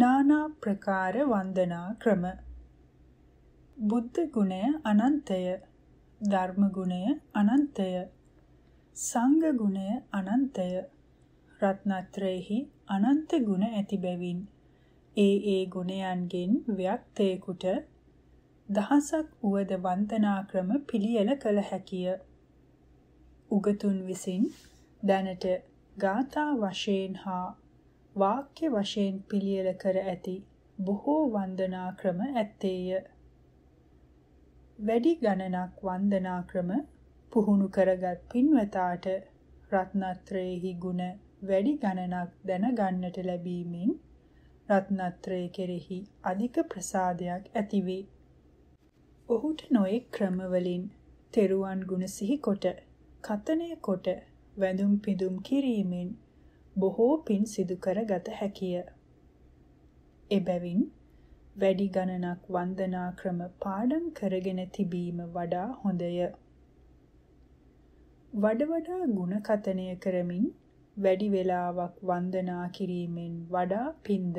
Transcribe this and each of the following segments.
නානා ප්‍රකාර වන්දනා ක්‍රම බුද්ධ ගුණය අනන්තය ධර්ම ගුණය අනන්තය සංඝ ගුණය අනන්තය රත්නත්‍රේහි අනන්ත ගුණ ඇති බැවින් ඒ ඒ ගුණයන්ගෙන් ව්‍යක්තේකුට දහසක් උවද වන්දනා ක්‍රම පිළියෙල කළ හැකිය උගතුන් විසින් දැනට ගාථා වශයෙන් හා වාක්‍ය වශයෙන් පිළියෙල කර ඇති බොහෝ වන්දනා ක්‍රම ඇත්තේය. වැඩි ගණනක් වන්දනා ක්‍රම පුහුණු කරගත් පින්වතාට රත්නත්‍රයේහි ගුණ වැඩි ගණනක් දැනගන්නට ලැබීමෙන් රත්නත්‍රය කෙරෙහි අධික ප්‍රසාදයක් ඇතිවේ. ඔහුට නොයෙක් ක්‍රමවලින් තෙරුවන් ගුණ සිහිකොට, කතනය කොට, වැඳුම් පිදුම් කිරීමෙන් බොහෝ පින් සිදු කරගත හැකිය. එබැවින් වැඩි ගණනක් වන්දනා ක්‍රම පාඩම් කරගෙන තිබීම වඩා හොඳය. වඩ වඩා ಗುಣකතනය කරමින් වැඩි වේලාවක් වන්දනා කිරීමෙන් වඩා පින්ද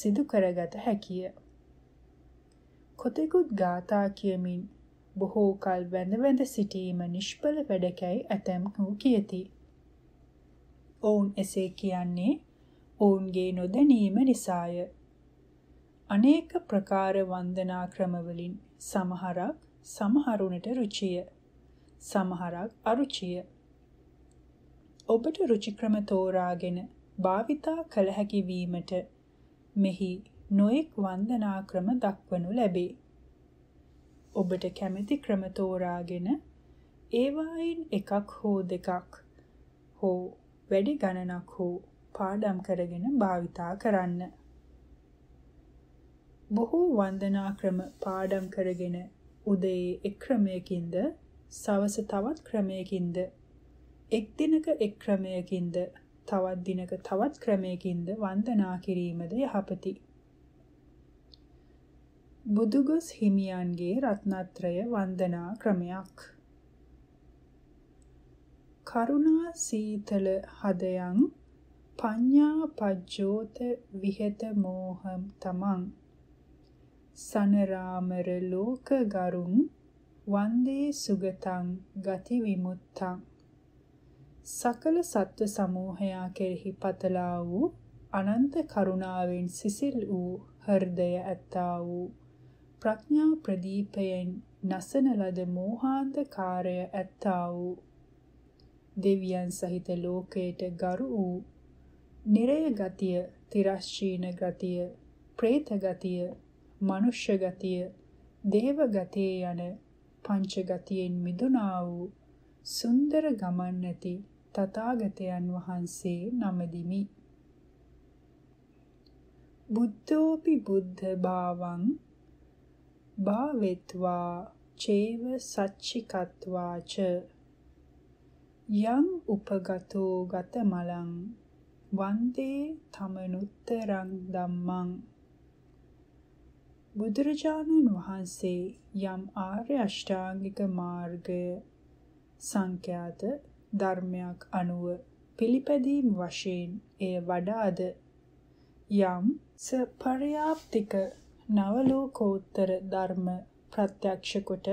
සිදු කරගත හැකිය. කොතෙකුත් ගාථා කියමින් බොහෝ කල් වැඳ වැඳ සිටීම නිෂ්ඵල වැඩකැයි ඇතැම් වූ කියති. ඔවුන් එසේ කියන්නේ ඔවුන්ගේ නොදැනීම නිසාය. අනේක ප්‍රකාර වන්දනා ක්‍රමවලින් සමහරක් සමහරුණට රුචිය. සමහරක් අරුචිය. ඔබට රුචික්‍රම තෝරාගෙන භාවිතා කළ හැකි වීමට මෙහි නොඑක් වන්දනා ක්‍රම දක්වනු ලැබේ. ඔබට කැමති ක්‍රම තෝරාගෙන ඒවායින් එකක් හෝ දෙකක් හෝ වැඩි ගණනක් හෝ පාඩම් කරගෙන භාවිතා කරන්න. බොහෝ වන්දනා ක්‍රම පාඩම් කරගෙන උදේ එක් ක්‍රමයකින්ද සවස තවත් ක්‍රමයකින්ද එක් දිනක එක් ක්‍රමයකින්ද තවත් දිනක තවත් ක්‍රමයකින්ද වන්දනා කිරීමද යහපති. බුදුගොස් හිමියන්ගේ රත්නත්‍රය වන්දනා ක්‍රමයක්. කරුණා සීතල හදයන් පඤ්ඤා පජ්ජෝත විහෙත මෝහම් තමං සනරාමර ලෝක ගරුම් වන්දේ සුගතං ගති විමුත්තං සකල සත්ව සමූහයා කෙරෙහි පතලා වූ අනන්ත කරුණාවෙන් සිසිල් වූ හෘදය ඇත්තා වූ ප්‍රඥා ප්‍රදීපයෙන් නසන ලද මෝහාන්ධකාරය ඇත්තා වූ දෙවියන් සහිත ලෝකයට ගරු වූ නිරය ගතිය, තිරස්චීන ගතිය, പ്രേත ගතිය, මනුෂ්‍ය ගතිය, දේව ගතිය යන පංච ගතියෙන් මිදුණා වූ සුන්දර ගමන් නැති තථාගතයන් වහන්සේ නමදිමි. බුද්ධෝපි බුද්ධ භාවං භාවෙත්වා චේව සච්චිකත්වාච යං උපගතෝ ගතමලං වන්දේ තමනුත්තරං ධම්මං බුදුරජාණන් වහන්සේ යම් ආර්ය අෂ්ටාංගික මාර්ගය සංඛ්‍යාත ධර්මයක් අනුව පිළිපැදීම් වශයෙන් එය වඩාද යම් ස පරියාප්තික නවලෝකෝත්තර ධර්ම ප්‍රත්‍යක්ෂ කොට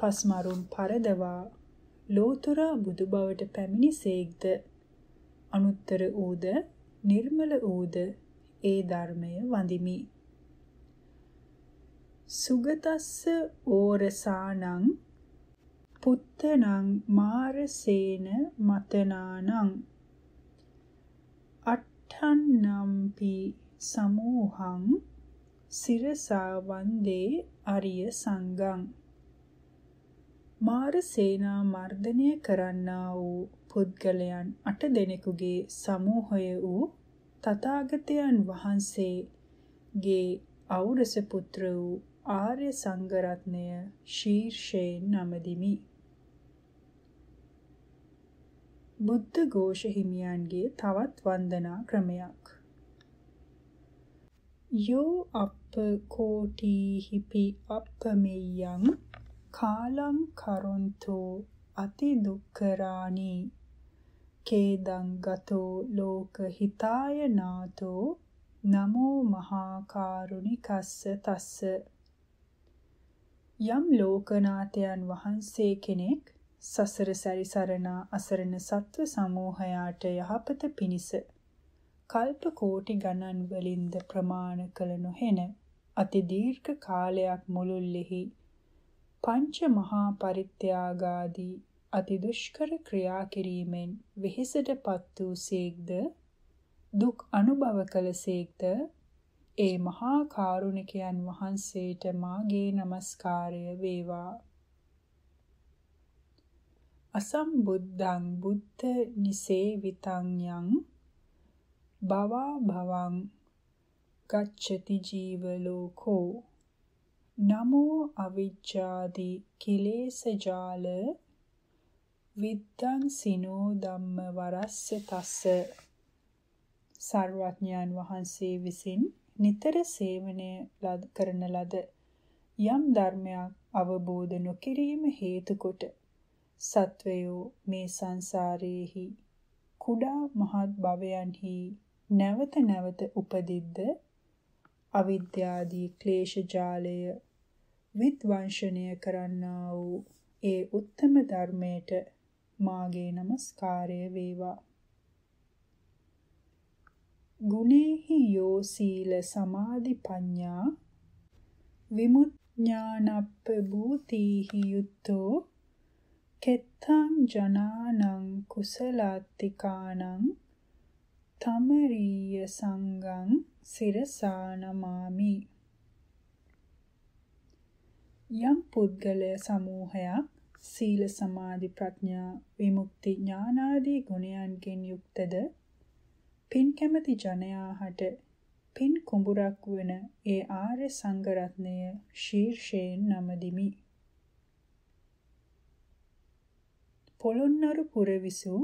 පස්මරුම් පරදවා ලෝතුරා බුදු බවට පැමිණිසේක්ද අනුත්තර ඌද නිර්මල ඌද ඒ ධර්මය වඳිමි සුගතස්ස ඕරසානං පුත්තනං මාරසේන මතනානං අට්ඨන්නම්පි සමූහං සිරසා වන්දේ අරිය සංඝං මාර සේනා මර්ධනය කරන්නා වූ පුද්ගලයන් අට දෙනෙකුගේ සමූහය වූ තථාගතයන් වහන්සේගේ ඖරස පුත්‍ර වූ ආර්ය සංඝරත්නය ශීර්ෂයෙන් නමදිමි. බුද්ධ ഘോഷ හිමියන්ගේ තවත් වන්දනා ක්‍රමයක් යෝ අප්ප කෝටි හිපි අප්පමෙයං කාලං කරොන්තෝ අති දුක්කරානි කේදං ගතෝ ලෝක හිතාය නාතෝ නමෝ මහා කරුණිකස්ස තස්ස යම් ලෝකනාථයන් වහන්සේ කෙනෙක් සසර සැරිසරන අසරණ සත්ව සමූහයාට යහපත පිණිස කල්ප කෝටි ගණන් වලින්ද ප්‍රමාණ කළ නොහෙන අති දීර්ඝ කාලයක් මුළුල්ලෙහි පංච මහා පරිත්‍යාගාදී අති දුෂ්කර ක්‍රියා කිරීමෙන් වෙහෙසටපත් වූසේක්ද දුක් අනුභව කළසේක්ද ඒ මහා කාරුණිකයන් වහන්සේට මාගේ নমස්කාරය වේවා අසම්බුද්ධං බුද්ධ නිසේවිතං යං භවා භවං ගච්ඡති ජීව ලෝකෝ නමෝ අවිජ්ජාදි කෙලේශ ජාල විද්දං සිනෝ ධම්ම වරස්ස තස්ස සර්වඥයන් වහන්සේ විසින් නිතර සේවනය කරන ලද යම් ධර්මයක් අවබෝධ නොකිරීම හේතු කොට සත්වයෝ මේ සංසාරයේහි කුඩා මහත් භවයන්හි නැවත නැවත උපදිද්ද අවිද්‍යාදී ක්ලේශ ජාලය විද්වංශනය කරන්නා වූ ඒ උත්තම ධර්මයට මාගේ নমස්කාරය වේවා. ගුණේහි යෝ සීල සමාධි පඤ්ඤා විමුඥානප්ප භූතිහි යුත්තෝ කෙත්තං ජනානං කුසලාත්තිකානං තමරීය සංගං සිරසා නමාමි යම් පුද්ගල සමූහයක් සීල සමාධි ප්‍රඥා විමුක්ති ඥානාදී ගුණයන්ගෙන් යුක්තද පින් කැමැති ජනයාට පින් කුඹුරක් වන ඒ ආර්ය සංඝ රත්නය ශීර්ෂයෙන් නමදිමි. පොළොන්නරු පුරවිසු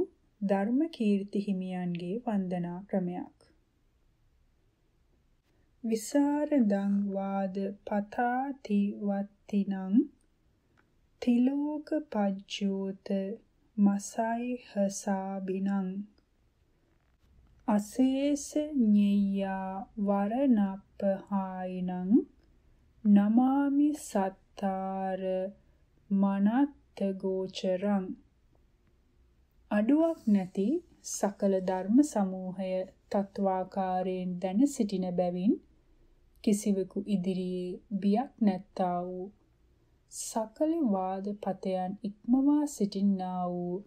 ධර්ම කීර්ති හිමියන්ගේ වන්දනා ක්‍රමයක්. විසරදං වාද පතාති වත් තිනං තිලෝක පජ්ජෝත මසයි හසාබිනං අසේස ඤෙය්‍යා වරණප්පහායිනං නමාමි සත්තාර මනත්ත ගෝචරං අඩුවක් නැති සකල ධර්ම සමූහය තත්වාකාරයෙන් දැන සිටින බැවින් කිසිවෙකු ඉදිරියේ බියක් නැත්තා වූ සකල වාද පතයන් ඉක්මවා සිටින්නා වූ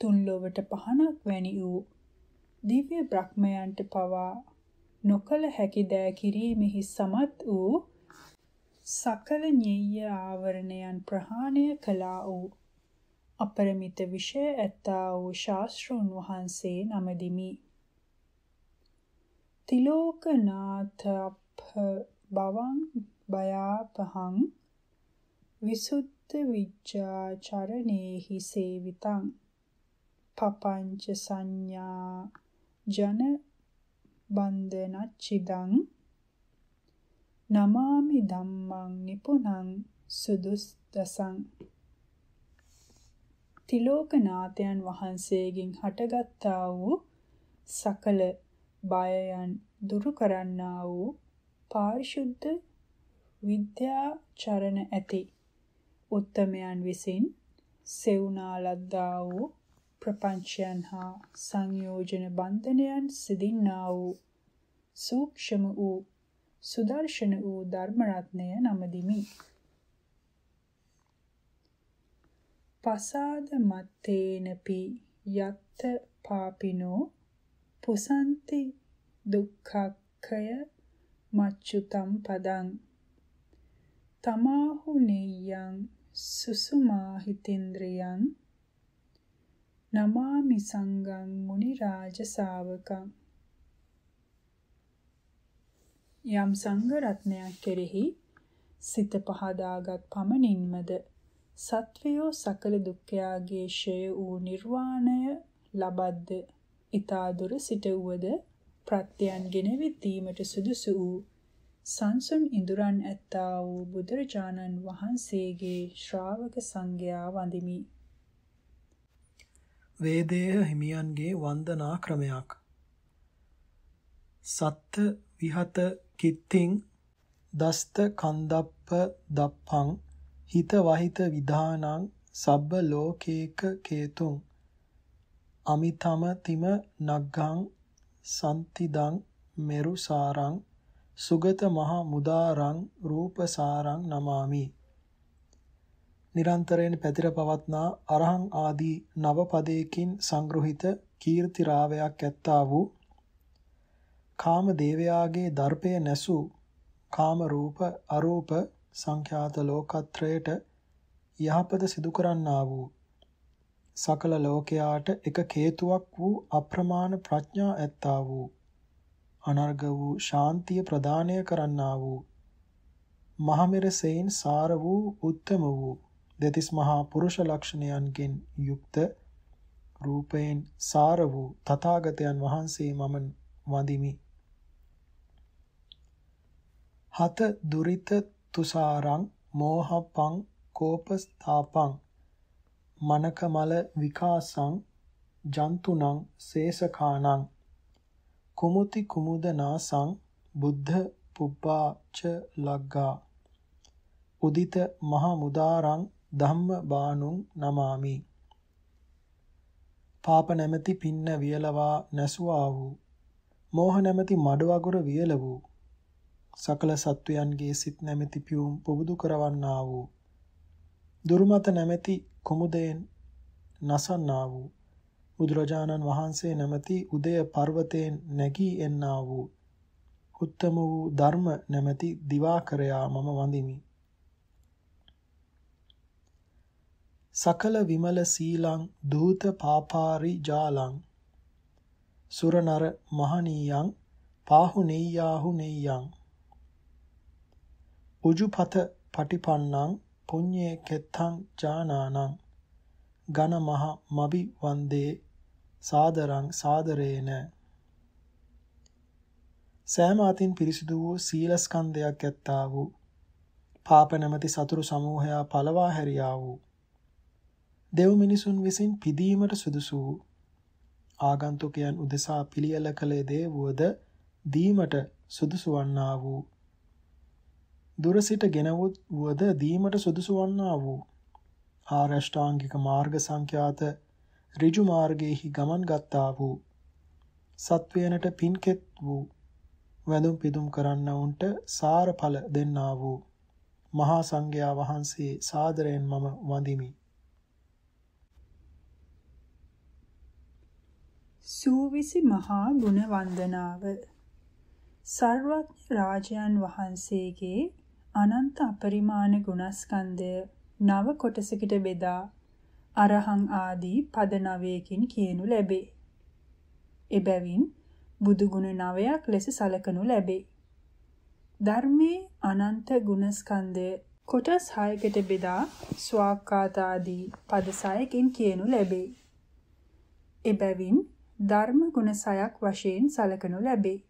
තුන් ලොවට පහනක් වැනි වූ දිව්‍ය බ්‍රහ්මයන්ට පවා නොකල හැකි දෑ කිරීමෙහි සමත් වූ සකල ඤෙය්‍ය ආවරණයන් ප්‍රහාණය කළා වූ අපරමිත විෂය ඇත්තා වූ ශාස්ත්‍රෝන් වහන්සේ නමදිමි තිලෝකනාථ භවං බයාපහං විසුද්ධ විචාචරණේහි සේවිතං පපංච සංඥා ජන බන්ධනච්චිදං නමාමි ධම්මං නිපුනං සුදුස්සසං තිලෝකනාථයන් වහන්සේගෙන් හටගත්තා වූ සකල බයයන් දුරු කරන්නා වූ පාරිශුද්ධ විද්‍යාචරණ ඇති. උත්තමයන් විසින් සෙවුනාලද්දා වූ ප්‍රපංචයන් හා සංයෝජන බන්ධනයන් සිදින්නා වූ සූක්ෂම වූ සුදර්ශන වූ ධර්ම රත්නය නමදිමි. පසාද මත්තේනපි යත්ත පාපිනෝ පුසන්ති දුක්ඛක්ඛය මච්චුතම් පදං තමාහු නෙය්‍යං සුසුමාහිතේන්ද්‍රයන් නමාමි සංඝං මුනි රාජ ශාවකං යම් සංඝ රත්නයක් කෙරෙහි සිත පහදාගත් පමණින්මද සත්වයෝ සකල දුක්ඛයාගේ ෂය වූ නිර්වාණය ලබද්ද ඊතා දුර සිට උවද ප්‍රත්‍යයන්ගෙන විදීමට සුදුසු වූ සංසුන් ඉඳුරන් ඇත්තා වූ බුදුරජාණන් වහන්සේගේ ශ්‍රාවක සංඝයා වඳිමි. වේදේහ හිමියන්ගේ වන්දනා ක්‍රමයක් සත්ත විහත කිත්තිං දස්ත කන්දප්ප දප්පං හිත වහිත විධානං සබ්බ ලෝකේක කේතුං අමිතම තිම නග්ගං සන්තිදං මෙරුසාරං සුගත මහ මුදාරං රූපසාරං නමාමි. නිරන්තරයෙන් පැතිර පවත්නා අරහං ආදී නවපදයකින් සංග්‍රහිත කීර්ති රාවයක් ඇත්තා වූ කාම දේවයාගේ දර්පය නැසූ කාම රූප අරූප සංඛ්‍යාත ලෝකත්‍රයට යහපත සිදු කරන්නා වූ සකල ලෝකයාට එක හේතුවක් වූ අප්‍රමාණ ප්‍රඥා ඇත්තා වූ අනර්ග වූ ශාන්තිය ප්‍රදානය කරන්නා වූ මහමෙර සෙයින් සාර වූ උත්තම වූ දෙතිස් මහා පුරුෂ ලක්ෂණයන්ගෙන් යුක්ත රූපයෙන් සාර වූ තථාගතයන් වහන්සේ මම වඳිමි හත දුරිත තුසාරං මෝහපං කෝපස්ථාපං මනකමල විකාසං ජන්තුනං සේසකානං කුමුති කුමුදනාසං බුද්ධ පුබ්බාච ලග්ගා උදිත මහ මුදාරං ධම්ම බානුං නමාමි පාප නැමැති පින්න වියලවා නැසුවා වූ මෝහ නැමැති මඩ වගුර වියල වූ සකල සත්වයන්ගේ සිත් නැමැති පියුම් පොබුදු කරවන්නා වූ දුරුමත නැමැති කොමුදයෙන් නසන්නා වූ බුදුරජාණන් වහන්සේ නැමැති උදය පර්වතයෙන් නැගී එන්නා වූ උත්තම වූ ධර්ම නැමැති දිවාකරයා මම වඳිමි. සකල විමල සීලං දූත පාපාරි ජාලං සුරනර මහණීයං පාහුනේයාහුනේයං උජුපත පටිපන්නං පුඤ්ඤේ කෙත්තං ඥානානං ඝන මහ මබි වන්දේ සාදරං සාදරේන සෑම අතින් පිරිසිදු වූ සීලස්කන්ධයක් ඇත්තා වූ පාප නැමැති සතුරු සමූහයා පළවා හැරියා වූ දෙව් මිනිසුන් විසින් පිදීමට සුදුසු වූ ආගන්තුකයන් උදෙසා පිළියෙල කළේ දේ වුවද දීමට සුදුසු වන්නා වූ දුර සිට ගෙනවුවද දීමට සුදුසු වන්නා වූ ආරෂ්ඨාංගික මාර්ග සංඛ්‍යාත ඍජු මාර්ගයේහි ගමන් ගත්තා වූ සත්වයනට පින්කෙත් වූ වැඳුම් පිදුම් කරන්නවුන්ට සාරඵල දෙන්නා වූ මහා සංඝයා වහන්සේ සාදරයෙන් මම වඳිමි සූවිසි මහා ගුණ වන්දනාව සර්වඥ රාජයන් වහන්සේගේ අනන්ත අපරිමාණ ගුණස්කන්ධය නව කොටසකට බෙදා අරහං ආදී පද නවයකින් කියනු ලැබේ. එබැවින් බුදු ගුණ නවයක් ලෙස සලකනු ලැබේ. ධර්මයේ අනන්ත ගුණස්කන්ධය කොටස් 6කට බෙදා ස්වාක්කාත ආදී පද 6කින් කියනු ලැබේ. එබැවින් ධර්ම ගුණ 6ක් වශයෙන් සලකනු ලැබේ.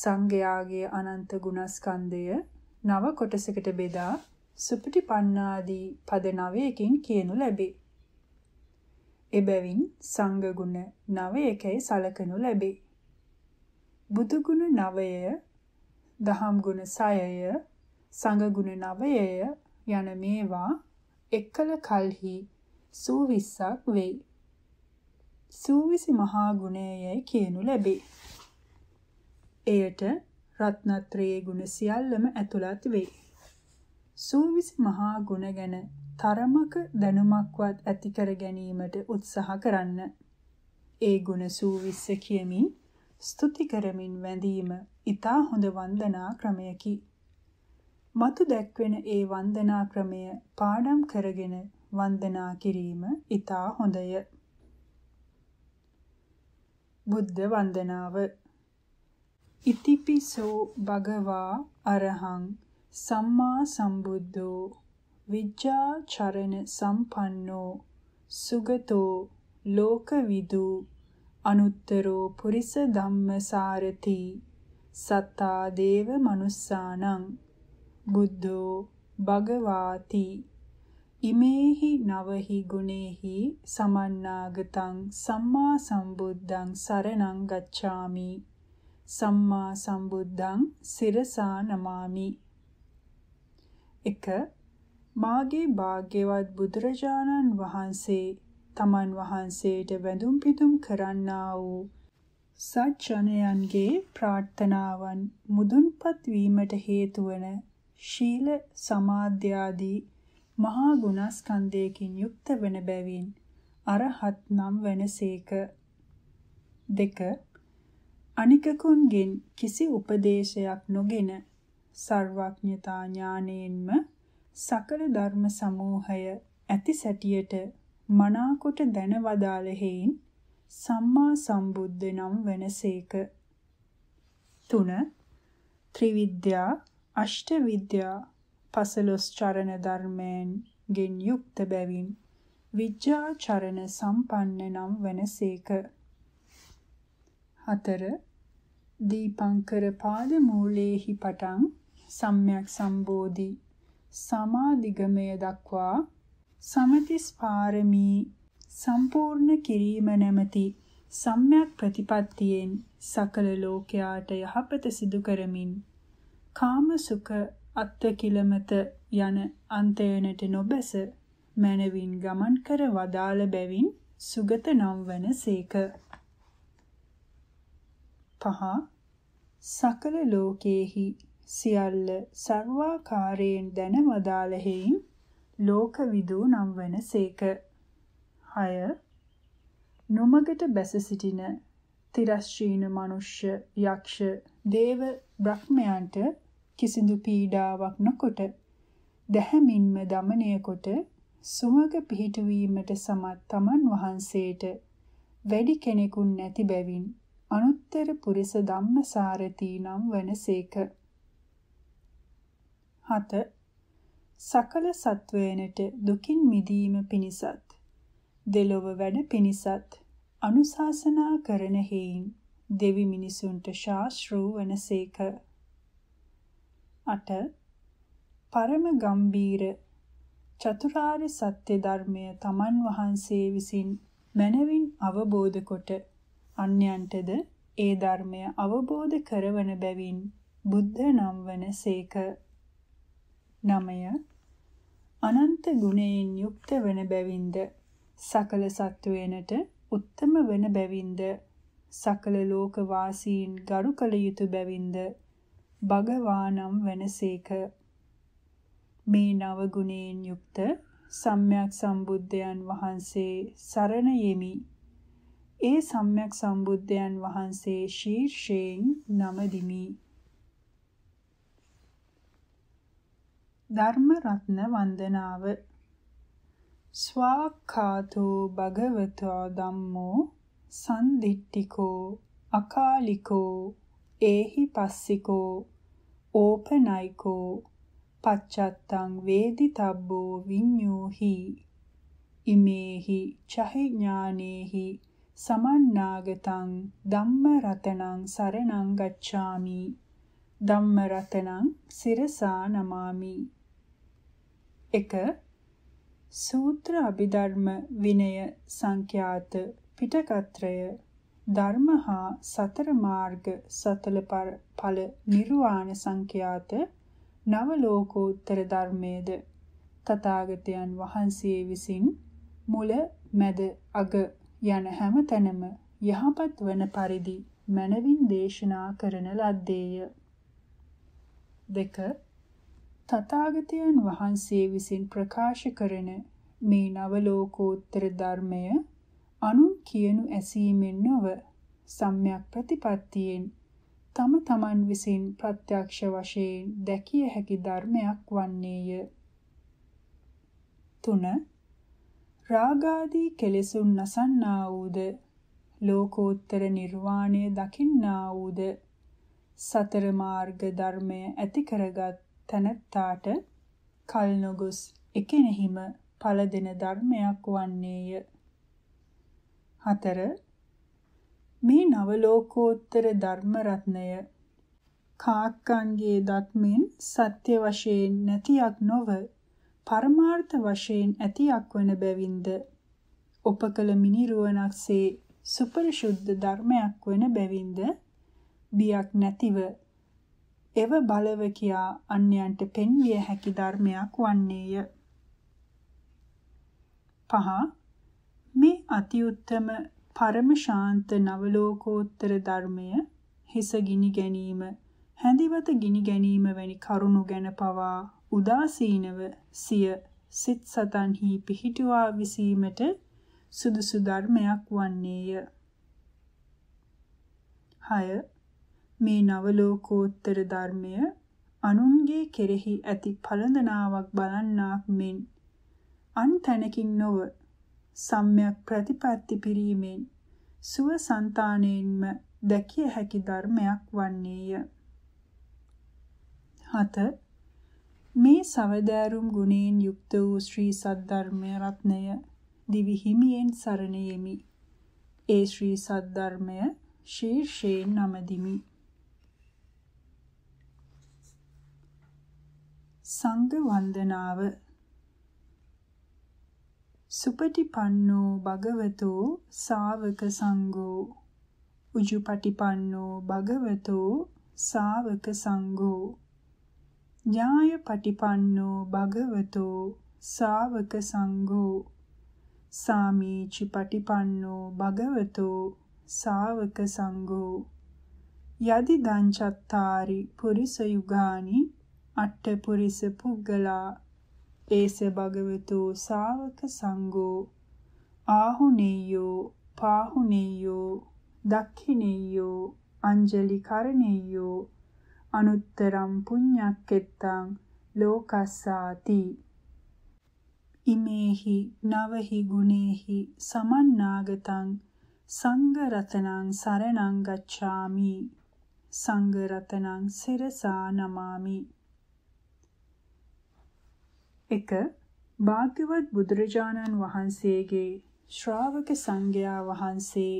සංගයාගේ අනන්ත ගුණස්කන්ධය නව කොටසකට බෙදා සුපටිපන්නාදී පද 9කින් කියනු ලැබේ. එබැවින් සංඝ ගුණ 9කයි සලකනු ලැබේ. බුදු ගුණ 9ය, දහම් ගුණ 6ය, සංඝ ගුණ 9ය යන මේවා එකල කල්හි සූවිස්සක් වෙයි. සූවිසි මහා ගුණයයි කියනු ලැබේ. එයට රත්නත්‍රයේ ගුණ සියල්ලම ඇතුළත් වේ. සූවිසි මහා ගුණ ගැන තරමක දැනුමක්වත් ඇති කර ගැනීමට උත්සාහ කරන්න. ඒ ගුණ සූවිස්ස කියමින් ස්තුති කරමින් වැඳීම ඊතා හොඳ වන්දනා ක්‍රමයකි. මතු දැක්වෙන ඒ වන්දනා ක්‍රමය පාඩම් කරගෙන වන්දනා කිරීම ඊතා හොඳය. බුද්ධ වන්දනාව ඉතිපිසෝ භගවා අරහං සම්මා සම්බුද්ධෝ විජ්ජාචරණ සම්පන්නෝ සුගතෝ ලෝකවිදු අනුත්තරෝ පුරිස ධම්මසාරති සත්තා දේව මනුස්සානං බුද්ධෝ භගවාති ඉමේහි නවහි ගුණේහි සමන්නාගතං සම්මා සම්බුද්ධං සරණං ගච්ඡාමි සම්මා සම්බුද්ධං සිරසා නමාමි 1 මාගේ භාග්‍යවත් බුදුරජාණන් වහන්සේ තමන් වහන්සේට වැඳුම් පිදුම් කරන්නා වූ සත්‍යණයන්ගේ ප්‍රාර්ථනාවන් මුදුන්පත් වීමට හේතු වන ශීල සමාධ්‍යාදී මහා ගුණස්කන්ධයකින් යුක්ත වන බැවින් අරහත් නම් වෙනසේක දෙක අනිකකුන්ගෙන් කිසි උපදේශයක් නොගෙන සර්වඥතා ඥානෙන්ම සකල ධර්ම සමූහය ඇති සැටියට මනාකොට දැනවදාළ හේයින් සම්මා සම්බුද්ධ නම් වෙනසේක. 3. ත්‍රිවිද්‍යා, අෂ්ටවිද්‍යා, පසළොස් චරණ ධර්මයන් ගෙන් යුක්ත බැවින් විද්‍යාචරණ සම්පන්න නම් වෙනසේක. 4 දීපංකර පාද මූලේහි පටන් සම්්‍යක් සම්බෝධි සමාධිගමය දක්වා සමතිස් පාරමී සම්පූර්ණ කිරීම නැමැති සම්්‍යක් ප්‍රතිපත්තියෙන් සකල ලෝකයාට යහපත සිදු කරමින් කාම සුඛ අත්කිලමත යන අන්තයනට නොබැස මනවින් ගමන් කර වදාළ බැවින් සුගත නම් වන සේක පහ සකල ලෝකේහි සියල්ල ਸਰවාකාරයෙන් දැනම දාලෙහින් ලෝකවිදු නම් වන සේක. 6. නොමගට බැස සිටින තිරස්ත්‍රීන මනුෂ්‍ය යක්ෂ දේව බ්‍රහ්මයන්ට කිසිදු පීඩාවක් නොකොට දැහැමින්ම দমনය කොට සුමග පිහිටුවීමට සමත් තමන් වහන්සේට වැඩි කෙනෙකුන් නැති බැවින් අනුත්තර පුරිස ධම්මසාරතී නම් වනසේක. 7. සකල සත්වයනට දුකින් මිදීම පිණිසත් දෙලොව වැඩ පිණිසත් අනුශාසනා කරන හේයින් දෙවි මිනිසුන්ට ශාස්ත්‍රූ වනසේක. 8. පරම ගම්බීර චතුරාර්ය සත්‍ය ධර්මය තමන් වහන්සේ විසින් මනවින් අවබෝධ කොට අන්‍යයන්ටද ඒ ධර්මය අවබෝධ කරවන බැවින් බුද්ධ නම් වන සේක. 9. අනන්ත ගුණයෙන් යුක්ත වන බැවින්ද සකල සත්වයනට උත්තම වන බැවින්ද සකල ලෝක වාසීන් ගරු කළ යුතු බැවින්ද භගවානම් වනසේක මේ නව ගුණයෙන් යුක්ත සම්්‍යක් සම්බුද්ධයන් වහන්සේ සරණ යෙමි ඒ සම්්‍යක් සම්බුද්ධයන් වහන්සේ ශීර්ෂයෙන් නමදිමි. ධර්ම රත්න වන්දනාව ස්වාක්ඛාතෝ භගවතෝ ධම්මෝ සම්දිට්ඨිකෝ අකාලිකෝ ඒහි පස්සිකෝ ඕපනයිකෝ පච්චත්තං වේදිතබ්බෝ විඤ්ඤෝහි ඉමේහි චහි ඥානේහි සමන්නාගතං ධම්ම රතනං සරණං ගච්ඡාමි ධම්ම රතනං සිරසා නමාමි 1 සූත්‍ර අභිධර්ම විනය සංඛ්‍යාත පිටකත්‍රය ධර්මහා සතර මාර්ග සතල ඵල නිර්වාණ සංඛ්‍යාත නව ලෝකෝත්තර ධර්මයේද තථාගතයන් වහන්සේ විසින් මුල මැද අග යන හැම තැනම යහපත් වන පරිදි මනවින් දේශනා කරන ලද්දේය. දෙක තථාගතයන් වහන්සේ විසින් ප්‍රකාශ කරන මේ නව ලෝකෝත්තර ධර්මය අනුන් කියනු ඇසීමෙන් නොව සම්‍යක් ප්‍රතිපත්තියෙන් තම තමන් විසින් ප්‍රත්‍යක්ෂ වශයෙන් දැකිය හැකි ධර්මයක් වන්නේය. 3 රාගාදී කෙලෙසුන් නසන්නා වූද ලෝකෝත්තර නිර්වාණය දකින්නා වූද සතර මාර්ග ධර්මය ඇති කරගත් තැනැත්තාට කල් නොගොස් එකෙනෙහිම ඵල දෙන ධර්මයක් වන්නේය. 4. මේ නව ලෝකෝත්තර ධර්ම රත්නය කාක්කන්ගේ දත්මින් සත්‍ය වශයෙන් නැතියක් නොවේ පරමාර්ථ වශයෙන් ඇතියක් වන බැවින්ද උපකල මිනිරුවනක්සේ සුපරිශුද්ධ ධර්මයක් වන බැවින්ද බියක් නැතිව එව බලව කියා අන්‍යයන්ට පෙන්විය හැකි ධර්මයක් වන්නේය. පහ මේ අතිඋත්තම පරම ශාන්ත නවලෝකෝත්තර ධර්මය හිස ගිනි ගැනීම හැඳිවත ගිනි ගැනීම වැනි කරුණු ගැන පවා උදාසීනව සිය සිත් සතන්හි පිහිටුවා විසීමට සුදුසු ධර්මයක් වන්නේය. 6. මේ නව ලෝකෝත්තර ධර්මය අනුන්ගේ කෙරෙහි ඇති පළඳනාවක් බලන්නාක් මෙන් අන් තැනකින් නොව සම්‍යක් ප්‍රතිපatti පිරීමෙන් සුව సంతාණයෙන්ම දැකිය හැකි ධර්මයක් වන්නේය. 7 මේ සවදෑරුම් ගුණයෙන් යුක්ත වූ ශ්‍රී සද්ධර්මය රත්නය දිවි හිමියෙන් සරණ යෙමි. ඒ ශ්‍රී සද්ධර්මය ශීර්ෂයෙන් නමදිමි. සංඝ වන්දනාව සුපටිපන්නෝ භගවතෝ සාවක සංඝෝ උජුපටිපන්නෝ භගවතෝ සාවක සංඝෝ ඥාය පටිපන්නෝ භගවතෝ සාවක සංඝෝ සාමීචි පටිපන්නෝ භගවතෝ සාවක සංඝෝ යදි දංචත්තාරි පුරිස යුගානි අට්ඨ පුරිස පුග්ගලා ඒස භගවතු සාවක සංඝෝ ආහුනේයෝ පාහුනේයෝ දක්ඛිනේයෝ අංජලි කරණේයෝ අනුත්තරම් පුඤ්ඤක්කෙත්තං ලෝකස්සාති ඉමේහි නවහි ගුණේහි සමන්නාගතං සංඝරතනං සරණං ගච්ඡාමි සංඝරතනං සිරසා නමාමි 1 භාග්‍යවත් බුදුරජාණන් වහන්සේගේ ශ්‍රාවක සංඝයා වහන්සේ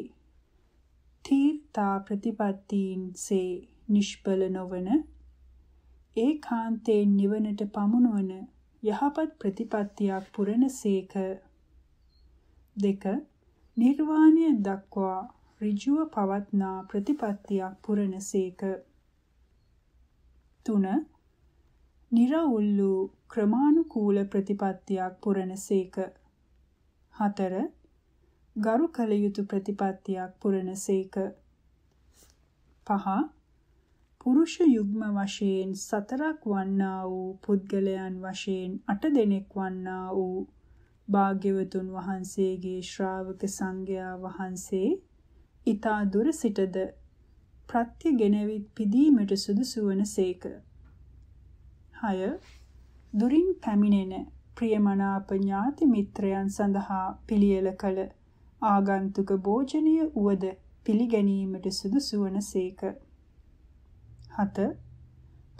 තීර්ථා ප්‍රතිපත්තීන්සේ නිෂ්ඵල නොවන ඒකාන්තයෙන් නිවනට පමුණුවන යහපත් ප්‍රතිපත්තියක් පුරනසේක. දෙක නිර්වාණය දක්වා ඍජුව පවත්නා ප්‍රතිපත්තියක් පුරනසේක. තුන නිර්වුල්ලු ක්‍රමානුකූල ප්‍රතිපත්තියක් පුරනසේක. හතර ගරු කළ යුතු ප්‍රතිපත්තියක් පුරනසේක. පහ පුරුෂ යුග්ම වශයෙන් සතරක් වන්නා වූ පුද්ගලයන් වශයෙන් අට දෙනෙක් වන්නා වූ භාග්‍යවතුන් වහන්සේගේ ශ්‍රාවක සංඝයා වහන්සේ ඊතා දුර සිටද ප්‍රත්‍යගෙනවිත් පිදීමට සුදුසු වනසේක. 6. දුරින් පැමිණෙන ප්‍රියමනාප ඥාති මිත්‍රයන් සඳහා පිළියෙල කළ ආගන්තුක භෝජනීය උවද පිළිගැනීමට සුදුසු වනසේක. 7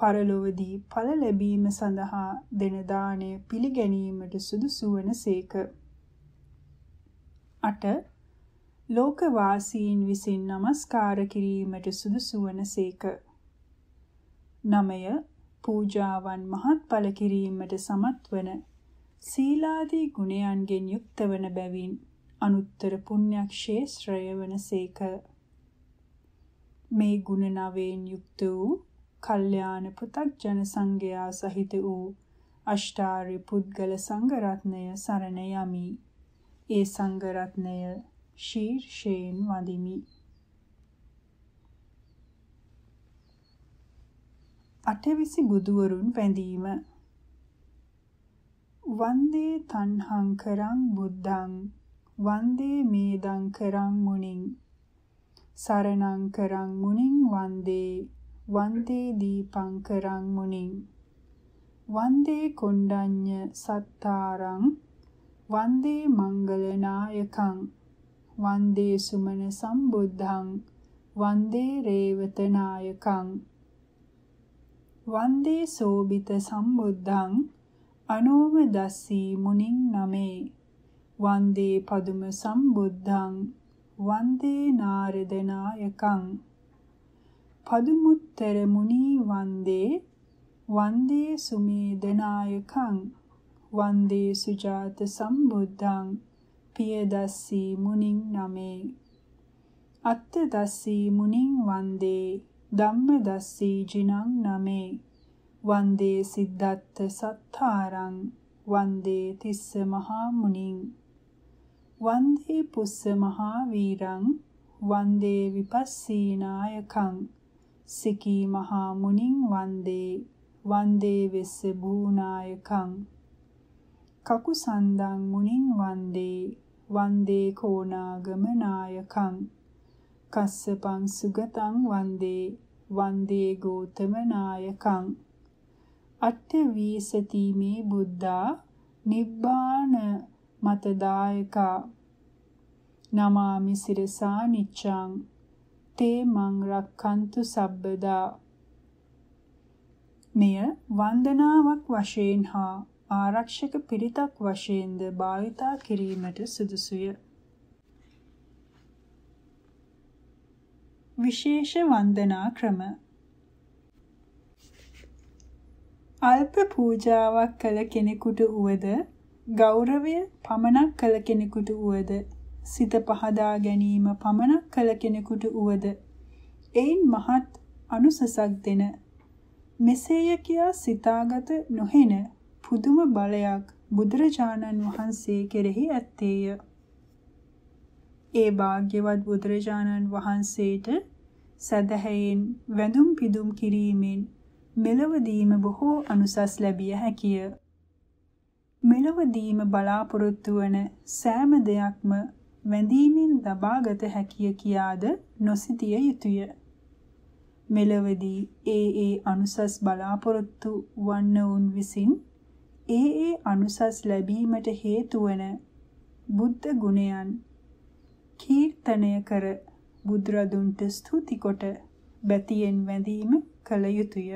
පරලොවදී ඵල ලැබීම සඳහා දෙන දාණය පිළිගැනීමට සුදුසු වනසේක. 8 ලෝකවාසීන් විසින් নমස්කාර කිරීමට සුදුසු වනසේක. 9 පූජාවන් මහත්ඵල කිරීමට සමත් වන සීලාදී ගුණයන්ගෙන් යුක්ත වන බැවින් අනුත්තර පුණ්‍යක් ශේෂ්ත්‍රය වනසේක. මේ ගුණ නවයෙන් යුක්ත වූ කල්යාණ පෘ탁 ජන සංඝයා සහිත වූ අෂ්ටාර්ය පුද්ගල සංඝ රත්නය සරණ යමි. ඒ සංඝ රත්නය ශීර්ෂයෙන් වඳිමි. අටවිසි බුදුවරුන් වැඳීම වන්දේ තණ්හං කරං බුද්ධං වන්දේ මේදං කරං මුනිං සරණං කරං මුනිං වන්දේ වන්දේ දීපං කරං මුනිං වන්දේ කොණ්ඩඤ්ඤ සත්තාරං වන්දේ මංගල නායකං වන්දේ සුමන සම්බුද්ධං වන්දේ රේවත නායකං වන්දේ සෝබිත සම්බුද්ධං අනෝම දස්සී මුනින් නමේ වන්දේ පදුම සම්බුද්ධං වන්දේ නාරදනායකං පදුමුත්තර මුනි වන්දේ වන්දේ සුමේදනායකං වන්දේ සුජාත සම්බුද්ධං පියදස්සී මුනින් නමේ අත්තදස්සී මුනින් වන්දේ ධම්මදස්සී ජිනං නමේ වන්දේ සිද්ධාත්ථ සත්තාරං වන්දේ තිස්ස මහා මුනිං වන්දේ පුස්ස මහා වීරං වන්දේ විපස්සීනායකං සිකී මහා මුනිං වන්දේ වන්දේ වෙස්ස භූනායකං කකුසන්දං මුනිං වන්දේ වන්දේ කෝණාගම නායකං කස්සපං සුගතං වන්දේ වන්දේ ගෝතම නායකං අට්ඨ වීසතිමේ බුද්ධා නිබ්බාන මතදායකා නමාමි සිරසා නිච්ඡං තේ මං රක්칸තු සබ්බදා මෙය වන්දනාවක් වශයෙන් හා ආරක්ෂක පිරිතක් වශයෙන්ද භාවිතා කිරීමට සුදුසුය. විශේෂ වන්දනා ක්‍රම අල්ප පූජාවක් කළ කෙනෙකුට උවද ගෞරවය පමණක් කළ කෙනෙකුට උවද සිත පහදා ගැනීම පමණක් කළ කෙනෙකුට උවද එයින් මහත් අනුසසක් දෙන මෙසේය කියා සිතාගත නොහෙන පුදුම බලයක් බුදුරජාණන් වහන්සේ කෙරෙහි ඇත්තේය ඒ වාග්යවත් බුදුරජාණන් වහන්සේට සදහයෙන් වැඳුම් පිදුම් කිරීමෙන් මෙලවදීම බොහෝ අනුසස් ලැබිය හැකිය මෙලොවදීම බලාපොරොත්තු වන සෑම දෙයක්ම වැඳීමෙන් දබාගත හැකිය කියාද නොසිතිය යුතුය. මෙලොවදී ඒ ඒ අනුසස් බලාපොරොත්තු වන්නවුන් විසින් ඒ ඒ අනුසස් ලැබීමට හේතු වන බුද්ධ ගුණයන් කීර්තනය කර බුදුරදුන්ට ස්තුති කොට බැතියෙන් වැඳීම කළ යුතුය.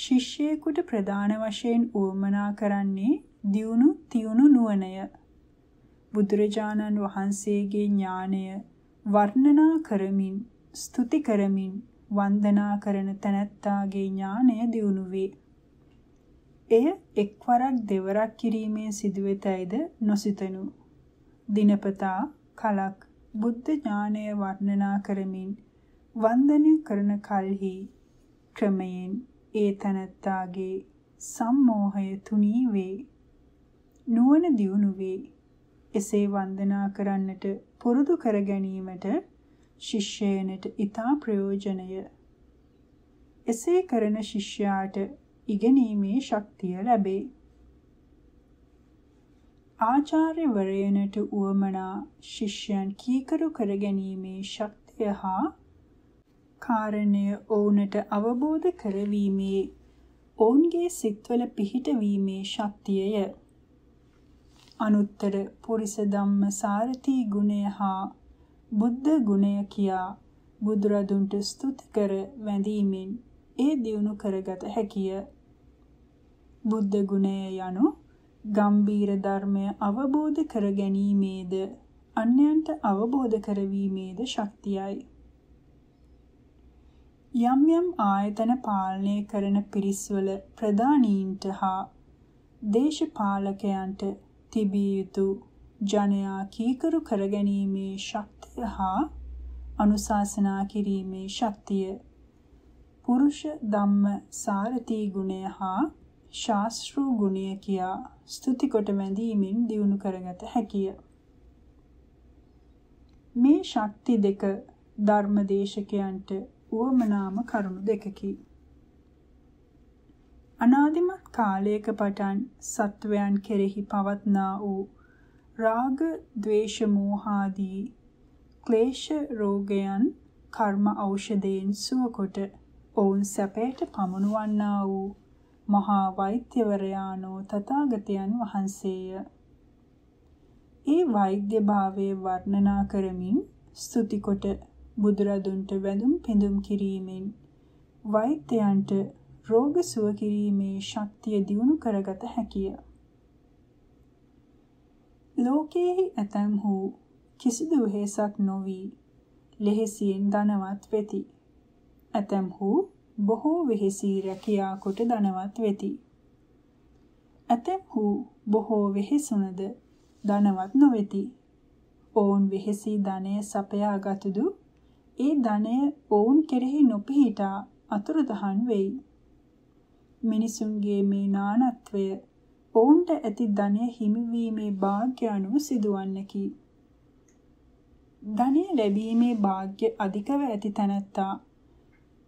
ශිෂ්‍යයෙකුට ප්‍රධාන වශයෙන් උවමනා කරන්නේ දියුණු තියුණු නුවණය. බුදුරජාණන් වහන්සේගේ ඥාණය වර්ණනා කරමින් ස්තුති කරමින් වන්දනා කරන තැනැත්තාගේ ඥාණය දියුණු වේ. එය එක්වරක් දෙවරක් කිරීමේ සිදුවෙතයිද නොසිතනු. දිනපතා කලක් බුද්ධ ඥාණය වර්ණනා කරමින් වන්දනය කරන කල්හි ක්‍රමයෙන් ඒ තනත්තාගේ සම්මෝහය තුනී වේ. නුවණ දියුණු වේ. එසේ වන්දනා කරන්නට පුරුදු කර ගැනීමට ශිෂ්‍යයනට ඊතා ප්‍රයෝජනය. එසේ කරන ශිෂ්‍යයාට ඉගෙනීමේ ශක්තිය ලැබේ. ආචාර්යවරයනට උවමනා ශිෂ්‍යයන් කීකරු කර ගැනීමේ ශක්තිය හා කාරණය ඔවුනට අවබෝධ කරවීමේ ඔවුන්ගේ සිත්වල පිහිටවීමේ ශක්තියය. අනුත්තර පුරිස ධම්ම සාරති ගුණය හා බුද්ධ ගුණය කියා බුදුරදුන්ට ස්තුති කර වැඳීමෙන් ඒ දියුණු කරගත හැකිය. බුද්ධ ගුණය යනු ගම්බීර ධර්මය අවබෝධ කර ගැනීමේද අන්‍යයන්ට අවබෝධ කරවීමේද ශක්තියයි. යම් යම් ආයතන පාලනය කරන පිරිස්වල ප්‍රධානීන්ට හා දේශපාලකයන්ට තිබිය යුතු ජනයා කීකරු කරගැනීමේ ශක්තිය හා අනුශාසනා කිරීමේ ශක්තිය පුරුෂ ධම්ම සාරතී ගුණය හා ශාස්ත්‍රු ගුණය කියා ස්තුති කොට වැඳීමෙන් දියුණු කරගත හැකිය. මේ ශක්ති දෙක ධර්ම දේශකයන්ට ඌවමනාම කරුණු දෙකකි. අනාදිමත් කාලයක පටන් සත්වයන් කෙරෙහි පවත්නා වූ රාග, ద్వේෂ, මෝහාදී ක්ලේශ රෝගයන් කර්ම ඖෂධයෙන් සුවකොට ඔවුන් සැපයට පමුණුවන්නා වූ මහා වෛද්‍යවරයාණෝ තථාගතයන් වහන්සේය. ඒ වෛද්‍යභාවයේ වර්ණනා කරමින් ස්තුතිකොට බුදුරදුන්ට වැඳුම් පිඳුම් කිරීමෙන් වෛද්‍යයන්ට රෝග සුව කිරීමේ ශක්තිය දියුණු කරගත හැකිය. ලෝකයේ ඇතම් වූ කිසිදු වෙහසක් නොවි ලෙහෙසියෙන් ධනවත් වෙති. ඇතම් වූ බොහෝ වෙහෙසී රැකියා කොට ධනවත් වෙති. ඇතැම් වූ බොහෝ වෙහෙසුනද ධනවත් නොවෙති. ඔවුන් වෙහෙසී ධනය සපයාගතුදු ඒ ධනය ඔවුන් කෙරෙහි නොපිහිටා අතුරුදහන් වෙයි. මිනිසුන්ගේ මේ නානත්වය ඔවුන්ට ඇති ධනය හිමිවීමේ වාග්ය අනුව සිදුවන්නකි. ධනය ලැබීමේ වාග්ය අධිකව ඇති තැනැත්තා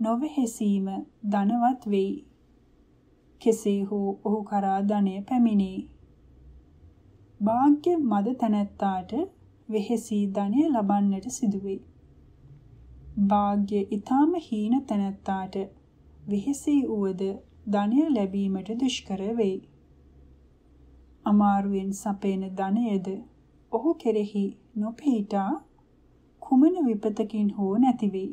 නොවෙහෙසීම ධනවත් වෙයි. කෙසේ හෝ ඔහු කරා ධනය පැමිණේ. වාග්ය මද තැනැත්තාට වෙහෙසී ධනය ලබන්නට සිදුවේ. වාග්ය ඊටාම හීන තැනැත්තාට වෙහෙසී වූද ධනය ලැබීමට දුෂ්කර වෙයි. අමාරුවෙන් සපේන ධනයද ඔහු කෙරෙහි නොපීඩා කුමන විපතකින් හෝ නැතිවේ.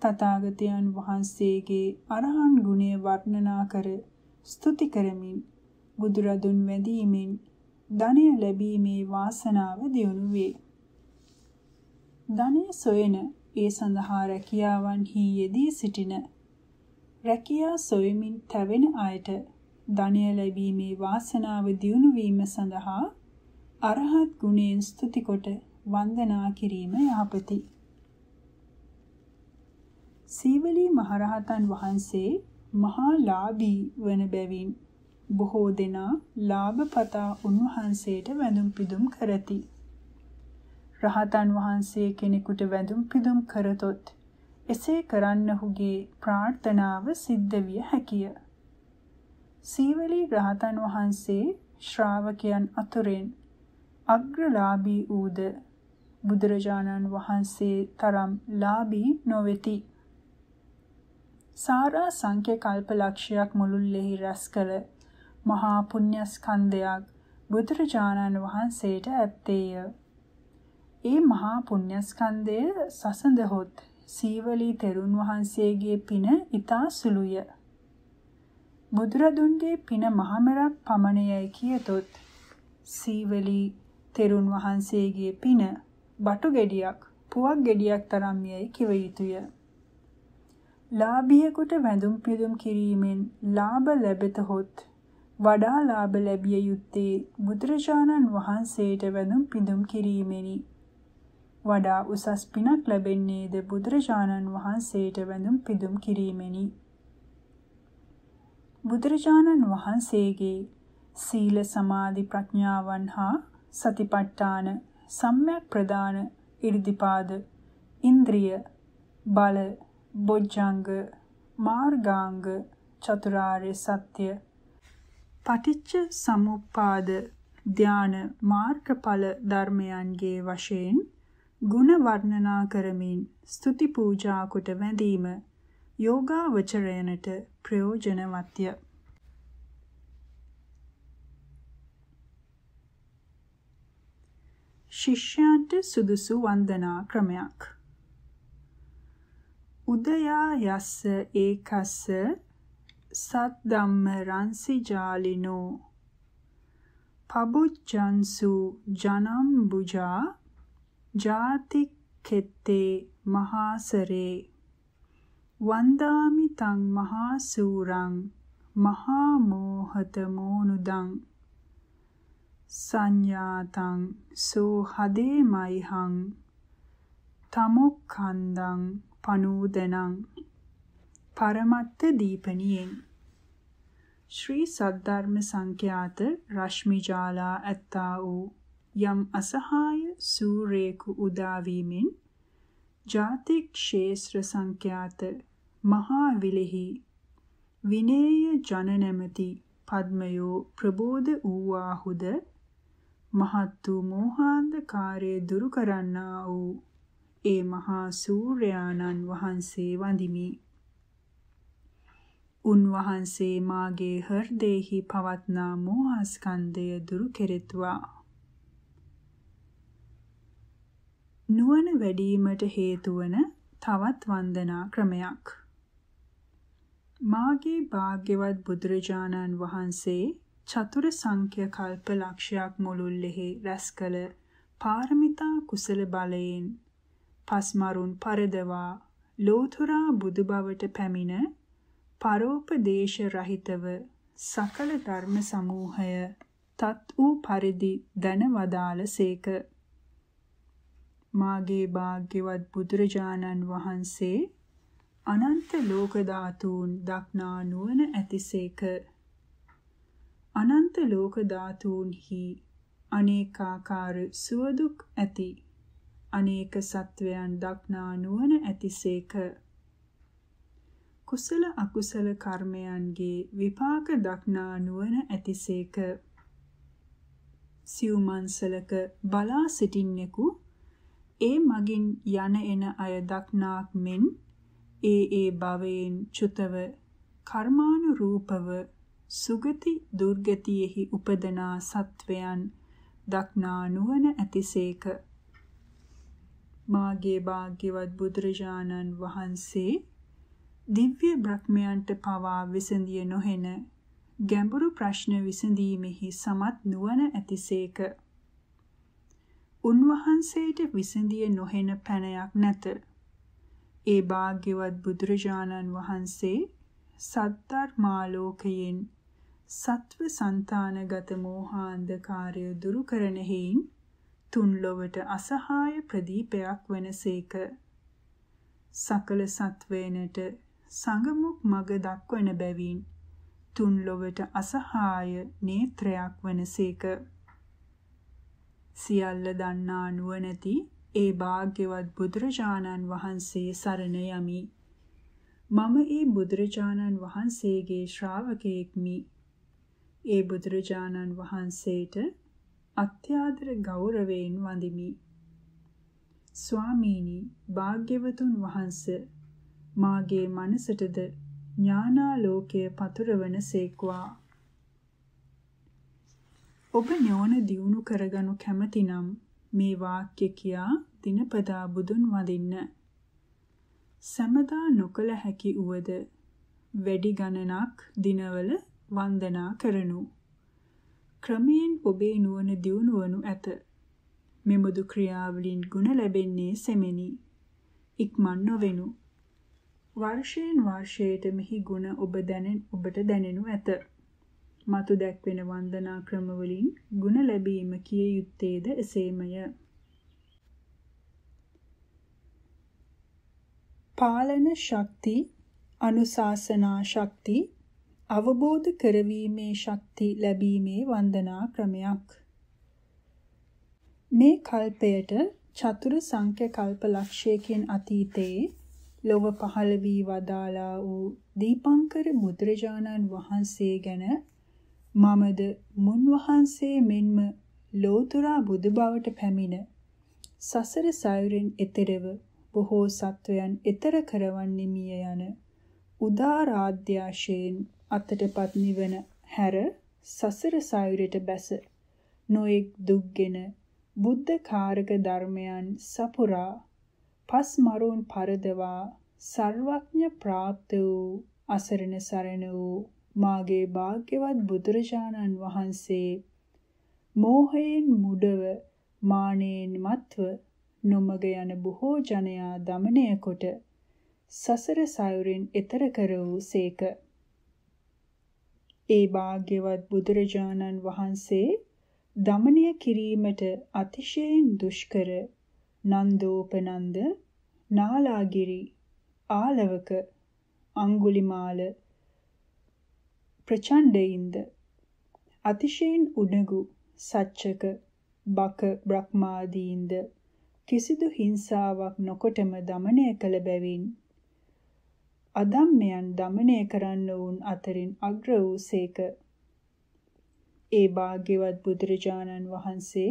තථාගතයන් වහන්සේගේ අරහන් ගුණය වර්ණනා කර ස්තුති කරමින් බුදුරදුන් වැඳීමෙන් ධනය ලැබීමේ වාසනාව දියුණු වේ. ධනය සොයන ඒ සඳහා රැකියාවන්හි යෙදී සිටින රැකියා සොයමින් තැවෙන අයට ධනය ලැබීමේ වාසනාව දියුණු වීම සඳහා අරහත් ගුණයෙන් ස්තුති කොට වන්දනා කිරීම යහපති. සීවලී මහරහතන් වහන්සේ මහා ලාභී වන බැවින් බොහෝ දෙනා ලාභපතා උන්වහන්සේට වැඳුම් පිදුම් කරති. රහතන් වහන්සේ කෙනෙකුට වැඳුම් පිදුම් කරතොත් එසේ කරන්නහුගේ ප්‍රාර්ථනාව සිද්ධ විය හැකිය. සීවලි රහතන් වහන්සේ ශ්‍රාවකයන් අතුරෙන් අග්‍රලාභී ඌද බුදුරජාණන් වහන්සේ තරම් ලාභී නොවෙති. සාරා සංඛ්‍ය කල්ප ලක්ෂයක් මුළුල්ලෙහි රැස් කළ මහා පුණ්‍යස්කන්ධයක් බුදුරජාණන් වහන්සේට ඇත්තේය. ඒ මහා පුණ්‍යස්කන්ධය සසඳහොත් සීවලී තෙරුන් වහන්සේගේ පින ඊතා සුළුය. බුදුරදුන්ගේ පින මහමරක් පමණයයි කියතොත් සීවලී තෙරුන් වහන්සේගේ පින බටු ගෙඩියක් පුවක් ගෙඩියක් තරම් යයි කිව යුතුය. ලාභියෙකුට වැඳුම් පිදුම් කිරීමෙන් ලාභ ලැබෙතහොත් වඩා ලාභ ලැබිය යුත්තේ බුදුරජාණන් වහන්සේට වැඳුම් පිදුම් කිරීමෙනි. වඩා උසස් පිනක් ලැබෙන්නේද බුදුරජාණන් වහන්සේට වැඳුම් පිදුම් කිරීමෙනි. බුදුරජාණන් වහන්සේගේ සීල සමාධි ප්‍රඥාවන් හා සතිපට්ඨාන සම්‍යක් ප්‍රදාන ඉර්ධිපාද ඉන්ද්‍රිය බල බොජ්ජංග මාර්ගාංග චතුරාර්ය සත්‍ය පටිච්ච සමුප්පාද ධාන මාර්ගඵල ධර්මයන්ගේ වශයෙන් ගුණ වර්ණනා කරමින් స్తుති පූජා කොට වැඳීම යෝගාවචරයනට ප්‍රයෝජනවත්ය. ශිෂ්‍යයන්ට සුදුසු වන්දනා ක්‍රමයක් උදයා යස්ස ඒකස්ස සත් ධම්ම රන්සි ජාලිනෝ පබුච්චන්සු ජනම් බුජා ජාති කෙත්තේ මහාසරේ වන්දාමි තං මහාසූරං මහා මෝහත මෝනුදං සංඥාතං සෝ හදේමයිහං තමොක්ඛන්දං පනූදනං පරමත්ත දීපණියෙන් ශ්‍රී සද්ධර්ම සංඛ්‍යාත රශ්මිජාලා ඇත්තා වූ යම් අසහාය සූරේකු උදාවීමෙන් ජාතික් ශේෂ්ත්‍ර සංඛ්‍යාත මහා විලෙහි විනේය ජන නැමැති පද්මයෝ ප්‍රබෝධ වූවාහුද මහත් වූ මෝහාන්ධකාරයේ දුරු කරන්නා වූ ඒ මහා සූර්යාණන් වහන්සේ වඳිමි. උන්වහන්සේ මාගේ හෘදේහි පවත්නා මෝහස්කන්ධය දුරු කෙරෙත්වා. නුවණ වැඩිවීමට හේතු වන තවත් වන්දනා ක්‍රමයක්. මාගේ භාග්‍යවත් බුදුරජාණන් වහන්සේ චතුර සංඛ්‍ය කල්ප ලක්ෂයක් මුළුල්ලෙහි රැස් කළ පාරමිතා කුසල බලයෙන් පස්මරුන් පරදවා ලෝතුරා බුදු බවට පැමිණ පරෝපදේශ රහිතව සකල ධර්ම සමූහය තත් වූ පරිදි දැන වදාළ සේක. මාගේ භාග්‍යවත් බුදුරජාණන් වහන්සේ අනන්ත ලෝක ධාතුන් දක්නා නුවණ ඇතිසේක අනන්ත ලෝක ධාතුන්හි අනේකාකාර සුවදුක් ඇති අනේක සත්වයන් දක්නා නුවණ ඇතිසේක කුසල අකුසල කර්මයන්ගේ විපාක දක්නා නුවණ ඇතිසේක සිව්මන්සලක බලා සිටින්නෙකු ඒ මගින් යන එන අය දක්නාක් මෙන් ඒ ඒ භවයෙන් චුතව කර්මානුරූපව සුගති දුර්ගතියෙහි උපදනා සත්වයන් දක්නා නුවණ ඇතිසේක මාගේ භාග්‍යවත් බුදුරජාණන් වහන්සේ දිව්‍ය බ්‍රහ්මයන්ට පවා විසඳිය නොහෙන ගැඹුරු ප්‍රශ්න විසඳීමෙහි සමත් නුවණ ඇතිසේක උන්වහන්සේට විසඳිය නොහෙන පැනයක් නැත. ඒ භාග්‍යවත් බුදුරජාණන් වහන්සේ සද්ධර්මාලෝකයෙන් සත්ව సంతානගත මෝහාන්ධකාරය දුරු කරන හේයින් තුන් ලොවට අසහාය ප්‍රදීපයක් වනසේක. සකල සත්වේනට සංගමුක් මග දක්වන බැවින් තුන් ලොවට අසහාය නේත්‍රයක් වනසේක. සියල්ල දන්නා නුවණැති ඒ භාග්‍යවත් බුදුරජාණන් වහන්සේ සරණ යමි. මම ඒ බුදුරජාණන් වහන්සේගේ ශ්‍රාවකයෙක්මි. ඒ බුදුරජාණන් වහන්සේට අත්‍යාදර ගෞරවයෙන් වඳිමි. ස්වාමීනි භාග්‍යවතුන් වහන්ස මාගේ මනසටද ඥානාලෝකය පතුරවන සේක්වා ඔබ ඥාන දියුණු කරගනු කැමතිනම් මේ වාක්‍ය කියා දිනපතා බුදුන් වඳින්න. සමදා නොකල හැකි උවද වැඩි ගණනක් දිනවල වන්දනා කරනු. ක්‍රමයෙන් ඔබේ නුවණ දියුණුවනු ඇත. මෙමුදු ක්‍රියාවලින් ගුණ ලැබෙන්නේ සෙමෙනි. ඉක්මන් නොවෙනු. වර්ෂයෙන් වර්ෂයට මෙහි ගුණ ඔබ දැනෙන් ඔබට දැනෙනු ඇත. මතු දැක්වෙන වන්දනා ක්‍රමවලින් ಗುಣ ලැබීම කිය යුත්තේද එසේමය. පාලන ශක්ති, අනුශාසනා ශක්ති, අවබෝධ කරවීමේ ශක්ති ලැබීමේ වන්දනා ක්‍රමයක්. මේ කල්පයට චතුරු සංඛ්‍ය කල්ප ලක්ෂයකින් අතීතයේ ලොව පහළ වී වදාලා වූ දීපංකර බුදුරජාණන් වහන්සේ ගැන මමද මුන්වහන්සේ මෙන්ම ලෝතුරා බුදු බවට පැමිණ සසර සයුරෙන් එතරව බොහෝ සත්වයන් එතර කරවන්නෙමිය යන උදාරාද්‍යාශයෙන් අතටපත් නිවන හැර සසර සයුරට බැස නොඑක් දුක්ගෙන බුද්ධ කාරක ධර්මයන් සපුරා පස් මරුන් පරදවා සර්වඥ ප්‍රාප්ත වූ අසරණ සරණ වූ මාගේ භාග්‍යවත් බුදුරජාණන් වහන්සේ මෝහයෙන් මුඩව මානෙන් මත්ව නොමග යන බොහෝ ජනයා দমনය කොට සසර සයුරින් එතර කර වූ සේක. ඒ භාග්‍යවත් බුදුරජාණන් වහන්සේ দমনය කිරීමට අතිශයින් දුෂ්කර නන්දෝපනන්ද නාලාගිරි ආලවක අඟුලිමාල ප්‍රචණ්ඩයින්ද අතිශයින් උණගු සච්චක බක බ්‍රහ්මාදීන්ද කිසිදු හිංසාවක් නොකොටම দমনය කළ බැවින් අධම්මයන් দমনය කරන්න වුන් අතරින් අග්‍ර වූ සේක ඒ භාග්‍යවත් බුදුරජාණන් වහන්සේ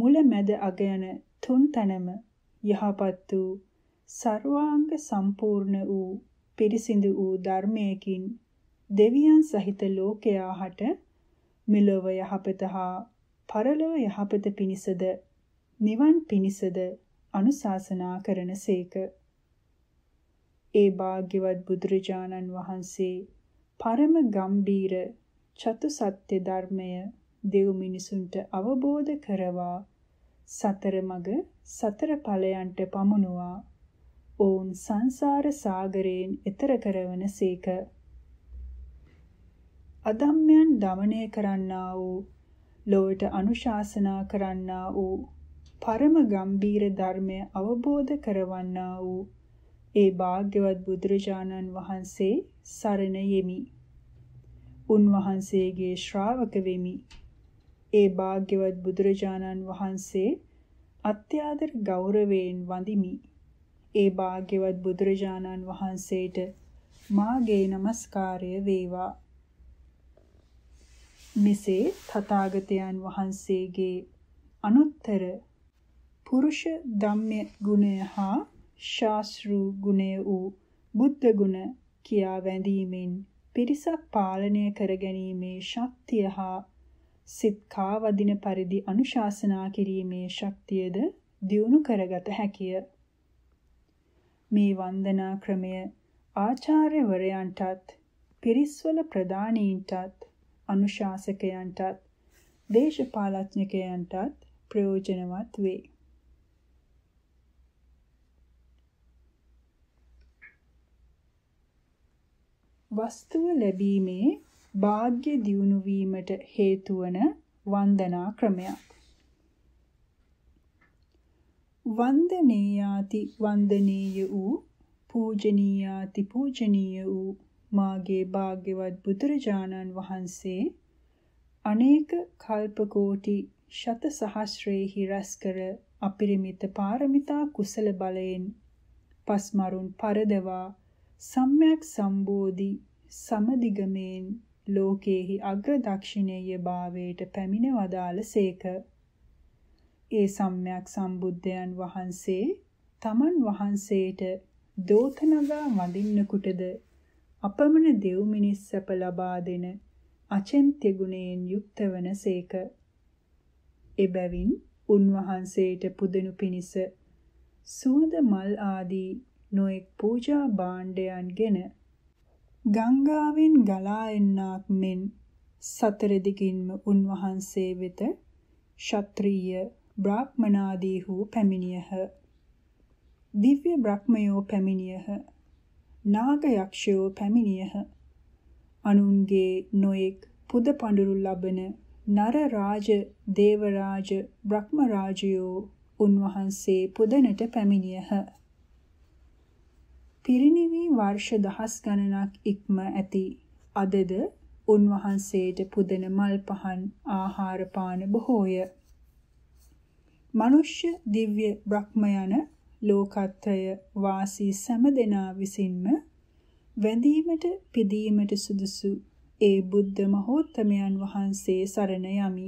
මුල මැද අග යන තුන් තැනම යහපත් වූ සර්වාංග සම්පූර්ණ වූ පිරිසිදු වූ ධර්මයකින් දෙවියන් සහිත ලෝකයා හට මෙලොව යහපත හා පරලොව යහපත පිණිසද නිවන් පිණිසද අනුශාසනා කරන සේක. ඒ භාග්‍යවත් බුදුරජාණන් වහන්සේ පරම ගම්බීර චතු සත්‍ය ධර්මය දෙව් මිනිසුන්ට අවබෝධ කරවා සතර මග සතර ඵලයන්ට පමුණුවා ඔවුන් සංසාර සාගරයෙන් එතර කරවන සේක. අධම්මයන් দমনය කරන්නා වූ ලොවට අනුශාසනා කරන්නා වූ පරම ගම්බීර ධර්මය අවබෝධ කරවන්නා වූ ඒ භාග්‍යවත් බුදුරජාණන් වහන්සේ සරණ යෙමි. උන්වහන්සේගේ ශ්‍රාවක වෙමි. ඒ භාග්‍යවත් බුදුරජාණන් වහන්සේ අත්‍යාදර ගෞරවයෙන් වඳිමි. ඒ භාග්‍යවත් බුදුරජාණන් වහන්සේට මාගේ নমස්කාරය වේවා. මෙසේ තථාගතයන් වහන්සේගේ අනුත්තර පුරුෂ ධම්ම ගුණය හා ශාස්ත්‍රු ගුණය වූ බුද්ධ ගුණ කියා වැඳීමෙන් පිරිසක් පාලනය කර ගැනීමේ ශක්තිය හා සිත කාවදින පරිදි අනුශාසනා කිරීමේ ශක්තියද දියුණු කරගත හැකිය. මේ වන්දනා ක්‍රමය ආචාර්යවරයන්ටත් පිරිස්වල ප්‍රධානීන්ටත් අනුශාසකයන්ටත් දේශපාලඥකයන්ටත් ප්‍රයෝජනවත් වේ. වස්තුව ලැබීමේ වාග්ය දියුණු වීමට හේතු වන වන්දනා ක්‍රමයක් වන්දනීයාති වන්දනීය වූ පූජනීයාති පූජනීය වූ මාගේ භාග්‍යවත් බුදුරජාණන් වහන්සේ අනේක කල්පකෝටි ශත සහස්‍රේහි රැස්කර අපිරිමිත පාරමිතා කුසල බලයෙන් පස්මරුන් පරදවා සම්්‍යක් සම්බෝධි සමදිගමෙන් ලෝකේහි අග්‍ර දක්ෂිනේය භාවයට පැමිණ වදාළසේක. ඒ සම්්‍යක් සම්බුද්ධයන් වහන්සේ තමන් වහන්සේට දෝතනගා වඳින්නකුටද අපමණ දෙව් මිනිස් සැප ලබා දෙන අචෙන්ත්‍ය ගුණයෙන් යුක්ත වන සේක. එබැවින් උන්වහන්සේට පුදනු පිණිස සුවඳ මල් ආදී නොඑක් පූජා භාණ්ඩයන්ගෙන ගංගාවෙන් ගලා එන්නාක් මෙන් සතර දිගින්ම උන්වහන්සේ වෙත ශාත්‍රීය බ්‍රාහ්මනාදී වූ පැමිණියහ. දිව්‍ය බ්‍රහ්මයෝ පැමිණියහ. නාග යක්ෂයෝ පැමිණියහ. අනුන්ගේ නොයෙක් පුද පඳුරු ලබන නර රාජ දේව රාජ බ්‍රහ්ම රාජයෝ උන්වහන්සේ පුදනට පැමිණියහ. පිරිණිවි වර්ෂ දහස් ගණනක් ඉක්ම ඇති අදද උන්වහන්සේට පුදන මල් පහන් ආහාර පාන බොහෝය. මනුෂ්‍ය දිව්‍ය බ්‍රහ්ම යන ලෝකත්‍රය වාසී සෑම දෙනා විසින්ම වැඳීමට පිදීමට සුදුසු ඒ බුද්ධ මහෝත්තමයන් වහන්සේ සරණ යමි.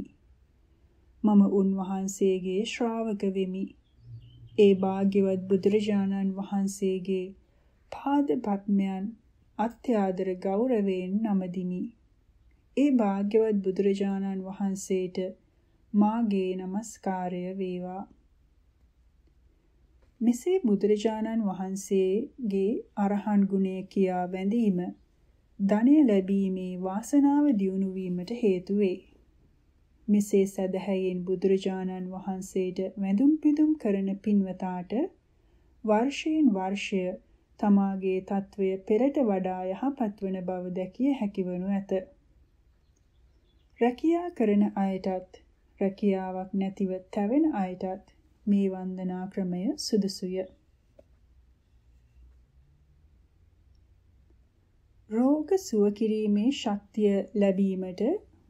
මම උන්වහන්සේගේ ශ්‍රාවක වෙමි. ඒ භාග්‍යවත් බුදුරජාණන් වහන්සේගේ පාද පත්මයන් අත්‍යාදර ගෞරවයෙන් නමදිමි. ඒ භාග්‍යවත් බුදුරජාණන් වහන්සේට මාගේ নমස්කාරය වේවා. මෙසේ බුදුරජාණන් වහන්සේගේ අරහන් ගුණය කියා වැඳීම ධනය ලැබීමේ වාසනාව දියුණු වීමට හේතු වේ. මෙසේ සදහැයෙන් බුදුරජාණන් වහන්සේට වැඳුම් පිදුම් කරන පින්වතාට වර්ෂයෙන් වර්ෂය තමාගේ తත්වය පෙරට වඩා යහපත් වන බව දැකිය හැකිවනු ඇත. රැකියා කරන අයටත් රැකියාවක් නැතිව තැවෙන අයටත් මේ වන්දනා ක්‍රමය සුදුසුය. රෝග සුව කිරීමේ ශක්තිය ලැබීමට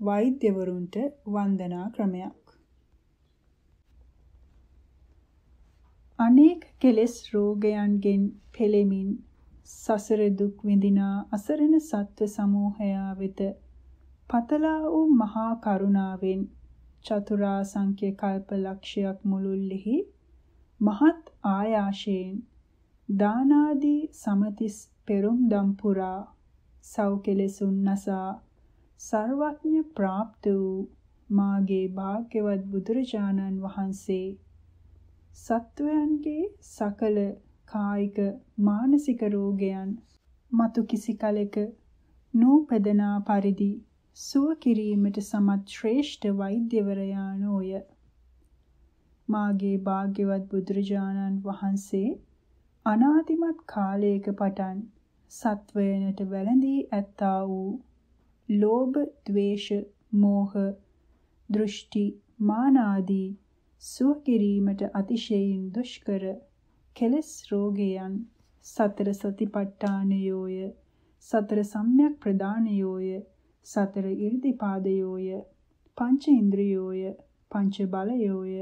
වෛද්‍යවරුන්ට වන්දනා ක්‍රමයක්. අනේක කෙලෙස් රෝගයන්ගෙන් පෙළෙමින් සසර දුක් විඳිනා අසරණ සත්ව සමූහයා වෙත පතලා වූ මහා කරුණාවෙන් චතුරාසංඛ්‍ය කල්ප ලක්ෂයක් මුළුල්ලෙහි මහත් ආයාශයෙන් දානාදී සමතිස් පෙරුම් දම් පුරා සව් කෙලෙසුන් නසා ਸਰවඥ પ્રાપ્ત වූ මාගේ භාග්‍යවත් බුදුරජාණන් වහන්සේ සත්වයන්ගේ සකල කායික මානසික රෝගයන් මතු කිසි කලෙක නූපදනා පරිදි සුව කිරීමට සමත් ශ්‍රේෂ්ඨ වෛද්‍යවරයාණෝය. මාගේ භාග්‍යවත් බුදුරජාණන් වහන්සේ අනාදිමත් කාලයක පටන් සත්වයනට වැළඳී ඇත්තා වූ ලෝභ, ద్వේෂ, මෝහ, දෘෂ්ටි, මාන ආදී සුව කිරීමට අතිශයින් දුෂ්කර කෙලස් රෝගයන් සතර සතිපට්ඨානයෝය සතර සම්‍යක් ප්‍රදානයෝය සතර ඉර්ධිපාදයෝය පංචේන්ද්‍රියෝය පංච බලයෝය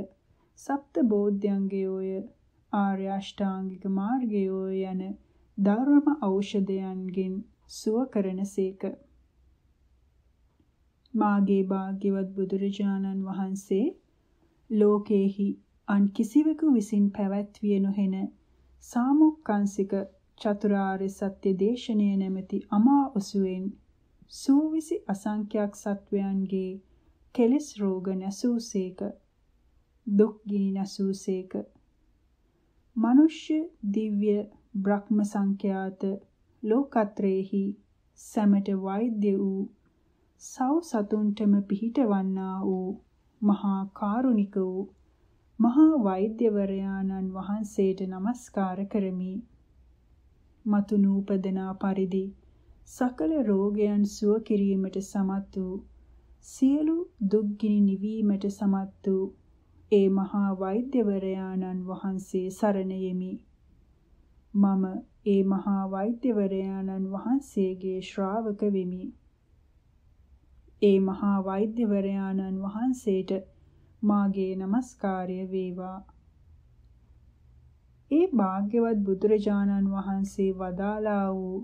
සප්ත බෝධ්‍යංගයෝය ආර්ය අෂ්ටාංගික මාර්ගයෝය යන ධර්ම ඖෂධයන්ගෙන් සුව කරනසේක මාගේ භාග්‍යවත් බුදුරජාණන් වහන්සේ ලෝකේහි අන් කිසිවෙකු විසින් පැවැත්විය නොහෙන සාමුක්කාංශික චතුරාර්ය සත්‍ය දේශනය නැමැති අමා ඔසුවෙන් සූවිසි අසංඛ්‍යක් සත්වයන්ගේ කෙලෙස් රෝග නැසූසේක දුක් ගිනි නැසූසේක මිනිස්්‍ය දිව්‍ය බ්‍රහ්ම සංඛ්‍යාත ලෝකත්‍රේහි සැමට වෛද්‍ය වූ සව් සතුන්ටම පිහිටවන්නා වූ මහා කාරුණික වූ මහා වෛද්‍යවරයාණන් වහන්සේට নমස්කාර කරමි. මතු නූපදනා පරිදි සකල රෝගයන් සුව කිරීමට සමත් වූ සියලු දුක්ගිනි නිවීමට සමත් වූ ඒ මහා වෛද්‍යවරයාණන් වහන්සේ සරණ යෙමි. මම ඒ මහා වෛද්‍යවරයාණන් වහන්සේගේ ශ්‍රාවක වෙමි. ඒ මහා වෛද්‍යවරයාණන් වහන්සේට මාගේ নমස්කාරය වේවා. ඒ භාග්‍යවත් බුදුරජාණන් වහන්සේ වදාලා වූ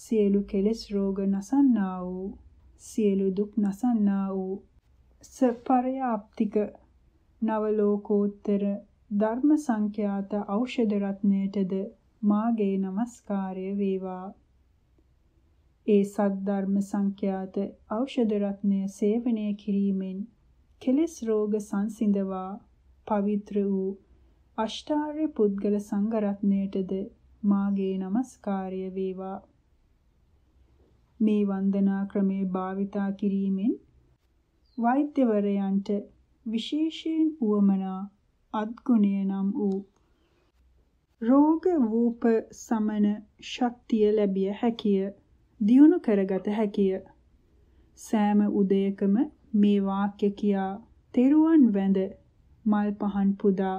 සියලු කෙලෙස් රෝග නසන්නා වූ සියලු දුක් නසන්නා වූ සපරයාප්තික නව ලෝකෝත්තර ධර්ම සංඛ්‍යාත ඖෂධ රත්නයටද මාගේ নমස්කාරය වේවා ඒ සත් ධර්ම සංඛ්‍යාත ඖෂධ රත්නය සේවනය කිරීමෙන් කෙලෙස් රෝග සංසිඳවා පවිත්‍ර වූ අෂ්ටාර්ය පුද්ගල සංඝ රත්නයටද මාගේ নমස්කාරය වේවා මේ වන්දනා ක්‍රමය භාවිතා කිරීමෙන් වෛද්‍යවරයන්ට විශේෂයෙන් උවමනා අත්ගුණය නම් වූ රෝග වූප සමන ශක්තිය ලැබිය හැකිය දියුණු කරගත හැකිය සෑම උදයකම මේ වාක්‍ය කියා තෙරුවන් වැඳ මල් පහන් පුදා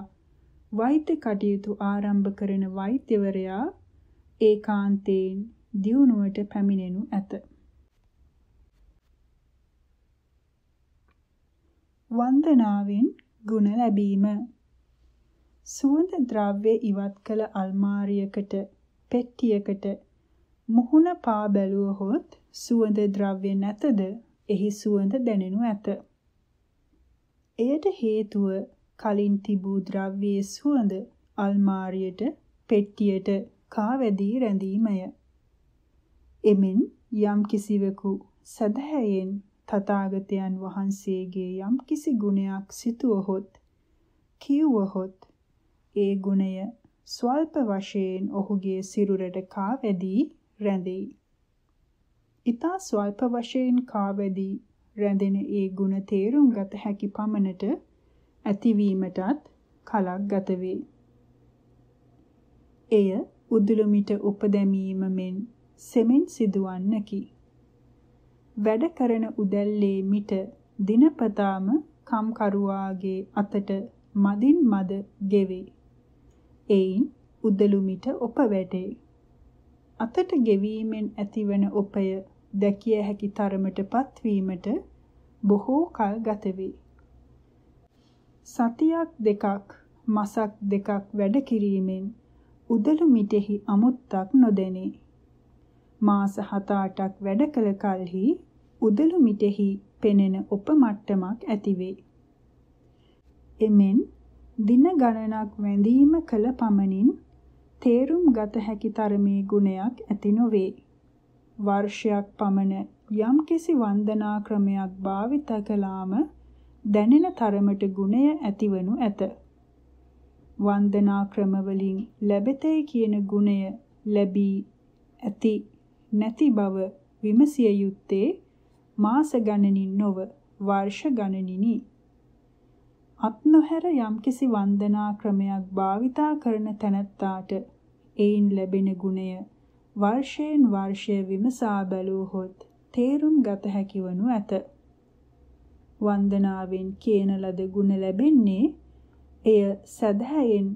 වෛද්‍ය කටයුතු ආරම්භ කරන වෛද්‍යවරයා ඒකාන්තයෙන් දියුණුවට පැමිණෙනු ඇත. වන්දනාවෙන් ගුණ ලැබීම සුවඳ ද්‍රව්‍ය ඉවත් කළ අල්මාරියකට පෙට්ටියකට මුහුණ පා බැලුවහොත් සුවඳ ද්‍රව්‍ය නැතද එහි සුවඳ දැනෙනු ඇත. එයට හේතුව කලින් තිබූ ද්‍රව්‍යයේ සුවඳ අල්මාරියට පෙට්ටියට කාවැදී රැඳීමය. එමෙන් යම් කිසිවෙකු සදහැයෙන් තථාගතයන් වහන්සේගේ යම් කිසි ගුණයක් සිතුවහොත් කියවහොත් ඒ ගුණය ස්වල්ප වශයෙන් ඔහුගේ සිරුරට කාවැදී රැඳෙයි. ඊතා ස්වල්ප වශයෙන් කාවැදී රැඳෙන ඒ ගුණ තේරුම් ගත හැකි පමණට ඇතිවීමටත් කලක් ගත වේ. එය උදුළු මිට උපදැමීම මෙන් සෙමින් සිදුවන්නකි. වැඩ කරන උදැල්ලේ මිට දිනපතාම කම්කරුවාගේ අතට මදින් මද ගෙවේ. එයින් උදළු මිට ඔප වැටේ. අතට ගෙවීමෙන් ඇතිවන ඔපය දැකිය හැකි තරමට පත්වීමට බොහෝ කල් ගත වේ. සතියක් දෙකක් මසක් දෙකක් වැඩ කිරීමෙන් උදළු මිටෙහි අමුත්තක් නොදැනේ. මාස 7-8ක් වැඩ කළ කලෙහි උදළු මිටෙහි පෙනෙන උපමට්ටමක් ඇතිවේ. එමෙන් දින ගණනක් වැඳීම කළ පමණින් තේරුම් ගත හැකි තරමේ ගුණයක් ඇති නොවේ. වර්ෂයක් පමණ යම්කිසි වන්දනා ක්‍රමයක් භාවිත කළාම දැනෙන තරමට ගුණය ඇතිවනු ඇත. වන්දනා ක්‍රමවලින් ලැබෙතේ කියන ගුණය ලැබී ඇති නැති බව විමසිය යුත්තේ මාස ගණනින් නොව වර්ෂ ගණනිනි. අත් නොහැර යම්කිසි වන්දනා ක්‍රමයක් භාවිතා කරන තැනැත්තාට එයින් ලැබෙන ගුණය වර්ෂයෙන් වර්ෂය විමසා බැලුවහොත් තේරුම් ගත හැකිවනු ඇත. වන්දනාවෙන් කියන ලද ගුණ ලැබෙන්නේ එය සදහැයෙන්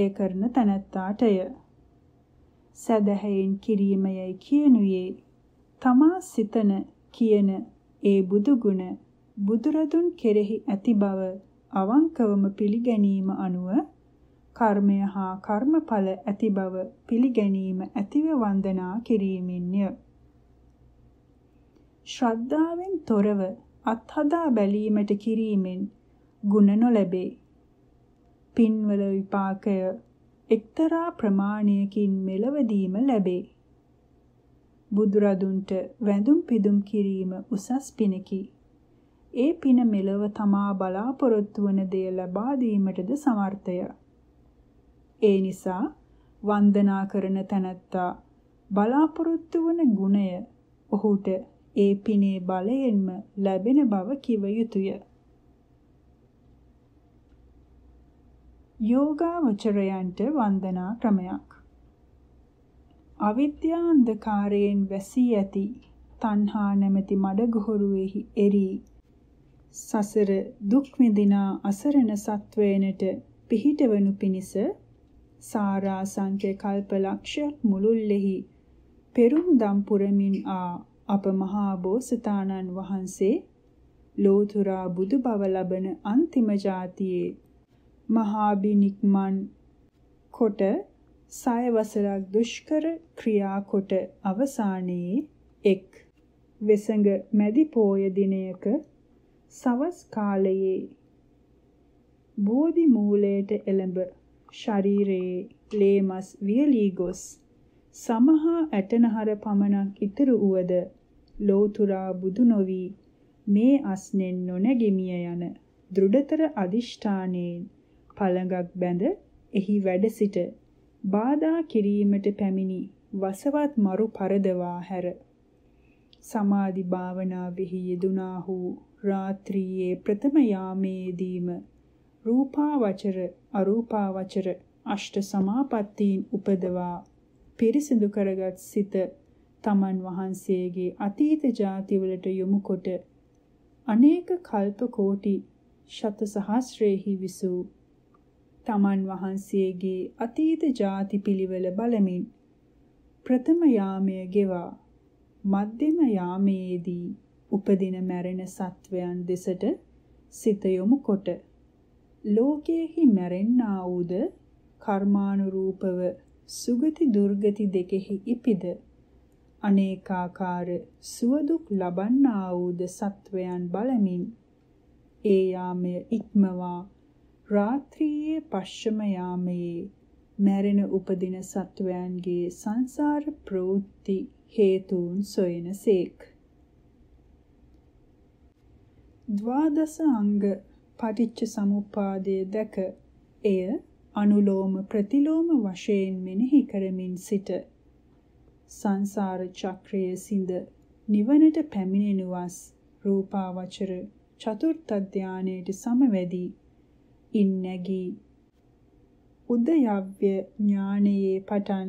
එය කරන තැනැත්තාටය. සදහැයෙන් කිරීමයයි කියනුයේ තමා සිතන කියන ඒ බුදුගුණ බුදුරදුන් කෙරෙහි ඇති බව අවංකවම පිළිගැනීම අනුව කර්මය හා කර්මඵල ඇති බව පිළිගැනීම ඇතිව වන්දනා කිරීමෙන්ය. ශ්‍රද්ධාවෙන් තොරව අත්හදා බැලීමට කිරීමෙන් ಗುಣ නොලැබේ. පින්වල විපාකය එක්තරා ප්‍රමාණයකින් මෙලවදීම ලැබේ. බුදුරදුන්ට වැඳුම් පිදුම් කිරීම උසස් පිනකි. ඒ පින මෙලව තමා බලාපොරොත්තු වන දේ ලබා දීමටද සමර්ථය. ඒ නිසා වන්දනා කරන තැනැත්තා බලාපොරොත්තු වන ගුණය ඔහුට ඒ පිනේ බලයෙන්ම ලැබෙන බව කිව යුතුය. යෝගාවචරයන්ට වන්දනා ක්‍රමයක්. අවිද්‍යා අන්ධකාරයෙන් වැසී ඇති තණ්හා නැමැති මඩ ගොහරුවේහි එරී සසර දුක් විඳිනා අසරණ සත්වයනට පිහිටවනු පිණිස සාරාසංඛ්‍ය කල්ප ලක්ෂයක් මුළුල්ලෙහි පෙරුම් දම් පුරමින් ආ අප මහා බෝසතාණන් වහන්සේ ලෝතුරා බුදු බව ලබන අන්තිම જાතියේ මහා බිනික්මන් කොට 6 වසරක් දුෂ්කර ක්‍රියා කොට අවසානයේ එක් වෙසඟ මැදි පෝය දිනයක සවස් කාලයේ බෝධි මූලයට එළඹ ශරීරයේ ලේමස් වියලී ගොස් සමහා ඇටනහර පමණක් ඉතුරු වුවද ලෝතුරා බුදු නොවි මේ අස්නෙන් නොනැගිමිය යන දෘඩතර අදිෂ්ඨානයේ පළඟක් බැඳ එහි වැඩ සිට බාධා කිරීමට පැමිණි වසවත් මරු පරදවා හැර සමාධි භාවනාවෙහි යෙදුනාහු රාත්‍රියේ ප්‍රථම යාමේදීම රූපාවචර අරූපාවචර අෂ්ට සමාපත්තීන් උපදවා පිරිසිදු කරගත් සිත තමන් වහන්සේගේ අතීත જાතිවලට යොමු කොට අනේක කල්ප කෝටි ශත සහස්‍රේහි විසූ තමන් වහන්සේගේ අතීත ಜಾති පිළිවෙල බලමින් ප්‍රථම යාමයේ ගෙවා මධ්‍යම යාමයේදී උපදින මැරෙන සත්වයන් දෙසට සිත යොමු කොට ලෝකයේහි මැරෙන්නා වූද කර්මානුරූපව සුගති දුර්ගති දෙකෙහි ඉපිද අනේකාකාර සුවදුක් ලබන්නා වූද සත්වයන් බලමින් ඒ යාමය ඉක්මවා රාත්‍රියේ පශ්චම යාමයේ මැරෙන උපදින සත්වයන්ගේ සංසාර ප්‍රවෘත්ති හේතුන් සොයනසේක්. ද්වාදස අංග පටිච්ච සමුප්පාදය දැක එය අනුලෝම ප්‍රතිලෝම වශයෙන් මෙනෙහි කරමින් සිට සංසාර චක්‍රයේ සිඳ නිවනට පැමිණෙනුවස් රූපාවචර චතුර්ථ ධානයේට සමවැදී ඉන්නැගී උදයව්‍ය ඥානයේ පටන්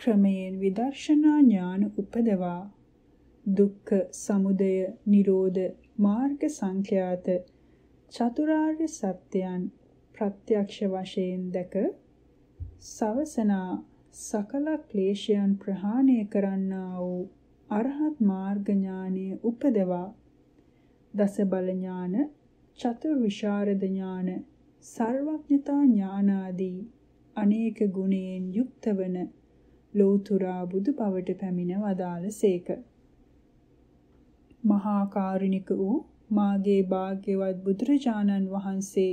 ක්‍රමයෙන් විදර්ශනා ඥාන උපදවා දුක්ඛ සමුදය නිරෝධ මාර්ග සංඛ්‍යාත චතුරාර්ය සත්‍යයන් ප්‍රත්‍යක්ෂ වශයෙන් දැක සවසනා සකල ක්ලේශයන් ප්‍රහාණය කරන්නා වූ අරහත් මාර්ග ඥානය උපදවා දස බල ඥාන චතුර් විශාරද ඥාන සර්වඥතා ඥානාදී අනේක ගුණයෙන් යුක්ත වන ලෞතුරා බුදු බවට පැමිණ වදාළසේක. මහා කාරුණික වූ මාගේ භාග්‍යවත් බුදුරජාණන් වහන්සේ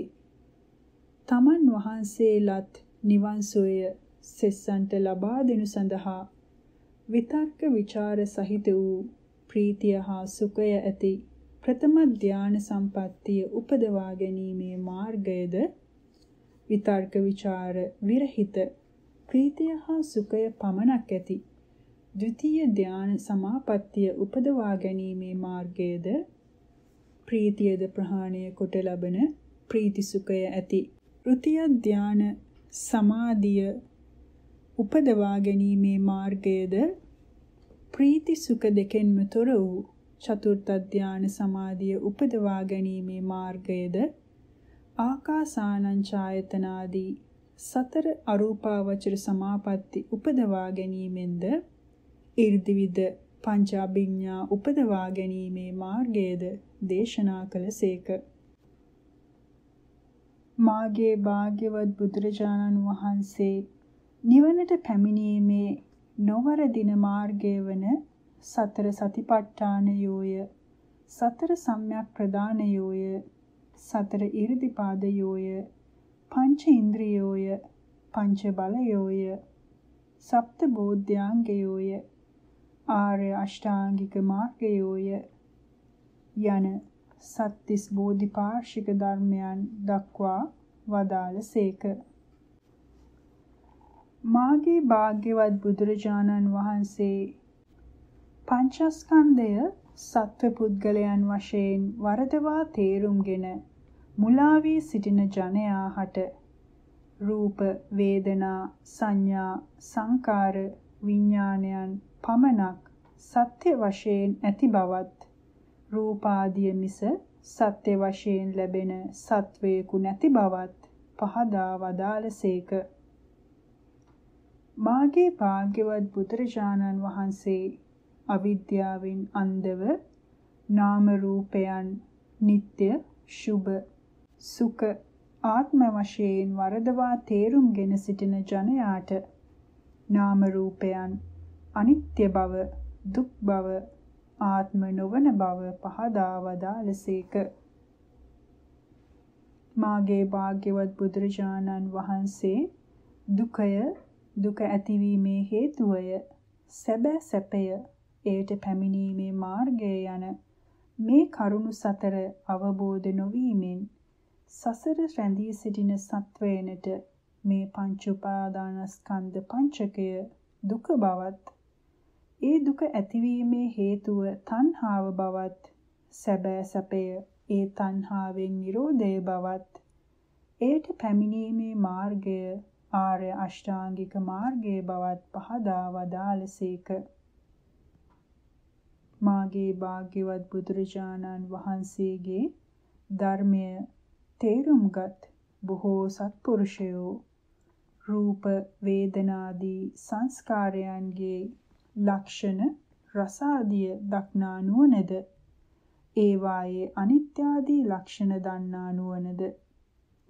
තමන් වහන්සේලත් නිවන් සෝය සෙස්සන්ට ලබා දෙනු සඳහා විතර්ක ਵਿਚාර සහිත වූ ප්‍රීතිය හා සුඛය ඇති ප්‍රථම ධාන සම්පත්තිය උපදවා ගැනීමේ මාර්ගයද විතර්ක ਵਿਚාර විරහිත ප්‍රීතිය හා සුඛය පමණක් ඇති ද්විතීය ධාන සමාපත්තිය උපදවා ගැනීමේ මාර්ගයද ප්‍රීතියද ප්‍රහාණය කොට ලබන ප්‍රීති සුඛය ඇති ෘතිය ධාන සමාධිය උපදවා ගැනීමේ මාර්ගයද ප්‍රීති සුඛ දෙකෙන්ම තොර වූ චතුර්ථ ධාන සමාධිය උපදවා ගැනීමේ මාර්ගයද ආකාසානංචායතනාදී සතර අරූපාවචර සමාපatti උපදවා ගැනීමෙන්ද 이르දිවිද පංචාභිඥා උපදවා ගැනීමේ මාර්ගයද දේශනා කළසේක මාගේ භාග්‍යවත් බුදුරජාණන් වහන්සේ නිවනට පැමිණීමේ නොවරදින මාර්ගය වන සතර සතිපට්ඨානයෝය සතර සම්‍යක් ප්‍රදානයෝය සතර ඉරිදිපාදයෝය පංච ඉන්ද්‍රියෝය පංච බලයෝය සප්ත බෝධ්‍යාංගයෝය ආර්ය අෂ්ටාංගික මාර්ගයෝය යන සත්තිස් බෝධිපාර්ශික ධර්මයන් දක්වා වදාළසේක මාගේ භාග්‍යවත් බුදුරජාණන් වහන්සේ පංචස්කන්ධය සත්ව පුද්ගලයන් වශයෙන් වරදවා තේරුම්ගෙන මුලා වී සිටින ජනයා හට රූප වේදනා සංඥා සංකාර විඥානයන් පමණක් සත්‍ය වශයෙන් ඇති බවත් රූපාදිය මිස සත්‍ය වශයෙන් ලැබෙන සත්වේකු නැති බවත් පහදා වදාළසේක. මාගේ භාග්‍යවත් බුදුරජාණන් වහන්සේ අවිද්‍යාවෙන් අන්ධව නාම රූපයන් නিত্য සුභ සුඛ ආත්ම වශයෙන් වරදවා තේරුම්ගෙන සිටින ජනයාට නාම රූපයන් අනිත්‍ය බව දුක් බව ආත්ම නොවන බව පහදා වදාළසේක මාගේ භාග්‍යවත් බුදුරජාණන් වහන්සේ දුකය දුක ඇතිවීමේ හේතුවය සැබෑ සැපය එයට පැමිණීමේ මාර්ගය යන මේ කරුණු සතර අවබෝධ නොවීමෙන් සසර රැඳී සිටින සත්වයනට මේ පංච උපාදානස්කන්ධ පංචකය දුක බවත් ඒ දුක ඇතිවීමේ හේතුව තණ්හාව බවත් සැබෑ සැපය ඒ තණ්හාවෙන් නිරෝධය බවත් එයට පැමිණීමේ මාර්ගය ආර්ය අෂ්ටාංගික මාර්ගය බවත් පහදා වදාළසේක. මාගේ භාග්‍යවත් බුදුරජාණන් වහන්සේගේ ධර්මය තේරුම්ගත් බොහෝ සත්පුරුෂයෝ රූප වේදනාදී සංස්කාරයන්ගේ ලක්ෂණ රසාදිය දක්නා නුවණද ඒවායේ අනිත්‍යාදී ලක්ෂණ දන්නා නුවණද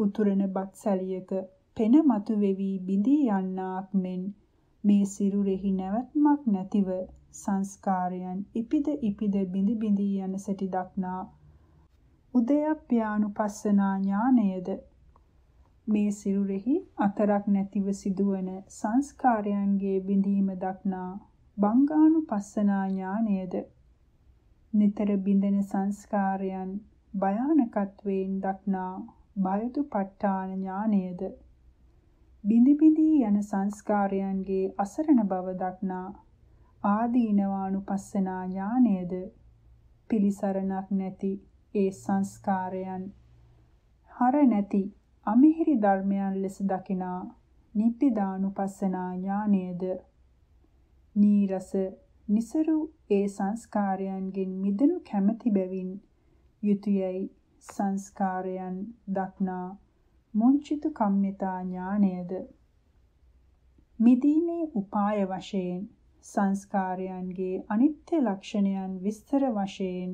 උතුරන බත් සැලියක පෙන මතු වෙවි බිඳී යන්නාක් මෙන් මේ සිරුරෙහි නැවත්මක් නැතිව සංස්කාරයන් ඉපිද ඉපිද බිඳි බිඳි යන සැටි දක්නා උදයප්‍යානුපස්සනා ඥානයද මේ සිරුරෙහි අතරක් නැතිව සිදුවන සංස්කාරයන්ගේ බිඳීම දක්නා බංගානුපස්සනා ඥානයද නිතර බිඳෙන සංස්කාරයන් භයානකත්වයෙන් දක්නා බයදුපත්ඨාන ඥානයද බිඳි බිඳී යන සංස්කාරයන්ගේ අසරණ බව දක්නා ආදීනවානුපස්සනා ඥානයද පිලිසරණක් නැති ඒ සංස්කාරයන් හර නැති අමිහිරි ධර්මයන් ලෙස දකිනා නිප්පිදානුපස්සනා ඥානයද නීරස નિසරු ඒ සංස්කාරයන්ගෙන් මිදෙනු කැමැති බැවින් යුතුයයි සංස්කාරයන් දක්නා මුංචිත කම්මිතා ඥානයද මිදීමේ උපාය වශයෙන් සංස්කාරයන්ගේ අනිත්‍ය ලක්ෂණයන් විස්තර වශයෙන්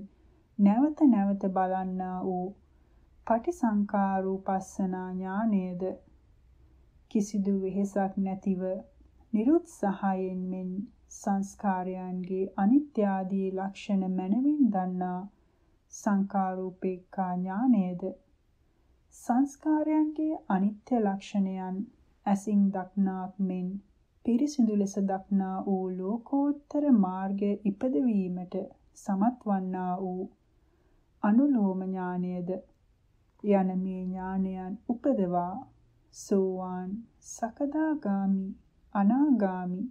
නැවත නැවත බලන්නා වූ පටිසංකාරූපස්සනා ඥානයේද කිසිදු වෙහෙසක් නැතිව නිරුත්සහයෙන් මෙන් සංස්කාරයන්ගේ අනිත්‍ය ආදී ලක්ෂණ මනමින් දන්නා සංකාරූපේක්ඛා ඥානයේද සංස්කාරයන්ගේ අනිත්‍ය ලක්ෂණයන් ඇසින් දක්නාක් මෙන් පිරිසිදු ලෙස දක්නා වූ ලෝකෝත්තර මාර්ගය ඉපදවීමට සමත් වන්නා වූ අනුලෝම ඥානයද යන මේ ඥානයන් උපදවා සෝවාන් සකදාගාමි අනාගාමි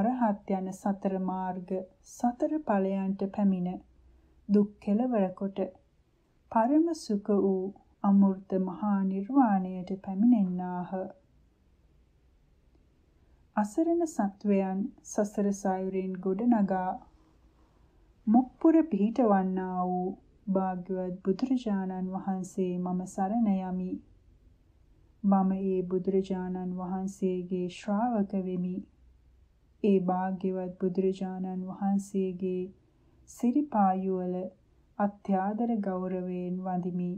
අරහත් යන සතර මාර්ග සතර ඵලයන්ට පැමිණ දුක් කෙලවර කොට පරම සුඛ වූ අමෘත මහා නිර්වාණයට පැමිණෙන්නාහ අසරණ සත්වයන් සසර සයුරෙන් ගොඩනගා මොක්පුර පිහිටවන්නා වූ භාග්‍යවත් බුදුරජාණන් වහන්සේ මම සරණ යමි. මම ඒ බුදුරජාණන් වහන්සේගේ ශ්‍රාවක වෙමි. ඒ භාග්‍යවත් බුදුරජාණන් වහන්සේගේ සිරිපායුවල අත්‍යාදර ගෞරවයෙන් වඳිමි.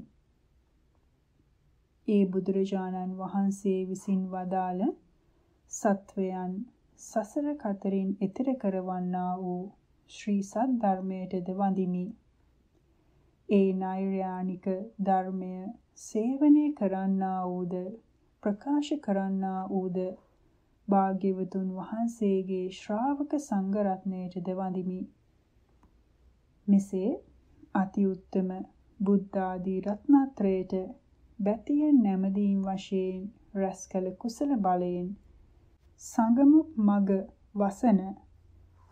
ඒ බුදුරජාණන් වහන්සේ විසින් වදාළ සත්වයන් සසර කතරින් එතෙර කරවන්නා වූ ශ්‍රී සත් ධර්මයටද වඳිමි. ඒ නෛර්යානික ධර්මය සේවනය කරන්නා වූද ප්‍රකාශ කරන්නා වූද භාග්‍යවතුන් වහන්සේගේ ශ්‍රාවක සංඝ රත්නයටද වඳිමි. මෙසේ අති උත්තම බුද්ධ ආදී රත්නත්‍රයට බැතියෙන් නැමදීම් වශයෙන් රැස් කළ කුසල බලයෙන් සංගම මග වසන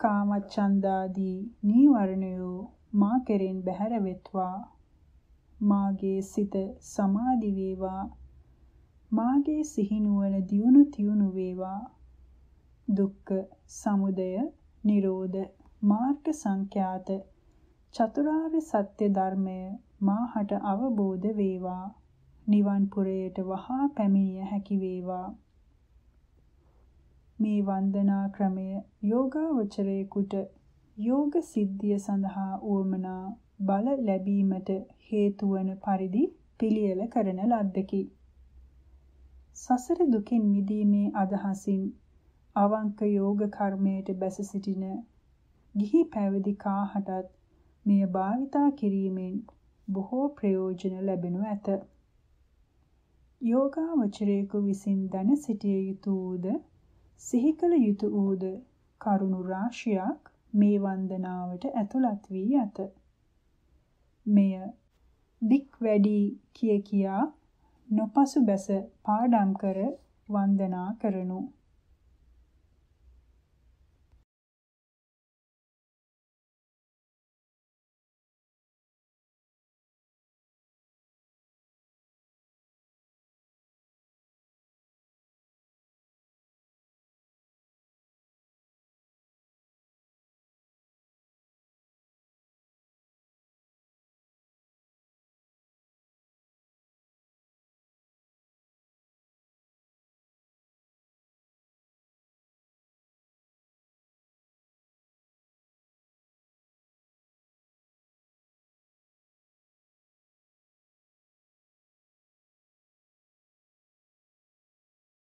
කාමච්ඡන්දාදී නීවරණයෝ මා කෙරෙන් බැහැර වෙත්වා මාගේ සිත සමාධි වේවා මාගේ සිහිනුවන දියුණු තියුණු වේවා දුක්ඛ සමුදය නිරෝධ මාර්ග සංඛ්‍යාත චතුරාර්ය සත්‍ය ධර්මය මාහට අවබෝධ වේවා නිවන් පුරයට වහා පැමිණිය හැකි වේවා මේ වන්දනා ක්‍රමය යෝගාවචරයෙකුට යෝග සිද්ධිය සඳහා උවමනා බල ලැබීමට හේතු වන පරිදි පිළියෙල කරන ලද්දකි. සසර දුකින් මිදීමේ අදහසින් අවංක යෝග කර්මයට බැස සිටින ගිහි පැවිදි කාහටත් මෙය භාවිතා කිරීමෙන් බොහෝ ප්‍රයෝජන ලැබෙනු ඇත. යෝගාවචරයෙකු විසින් දැන සිටිය යුතුද සිහි කළ යුතු වූද කරුණු රාශියක් මේ වන්දනාවට ඇතුළත් වී ඇත. මෙය දික් වැඩි කිය කියා නොපසු බැස පාඩම් කර වන්දනා කරනු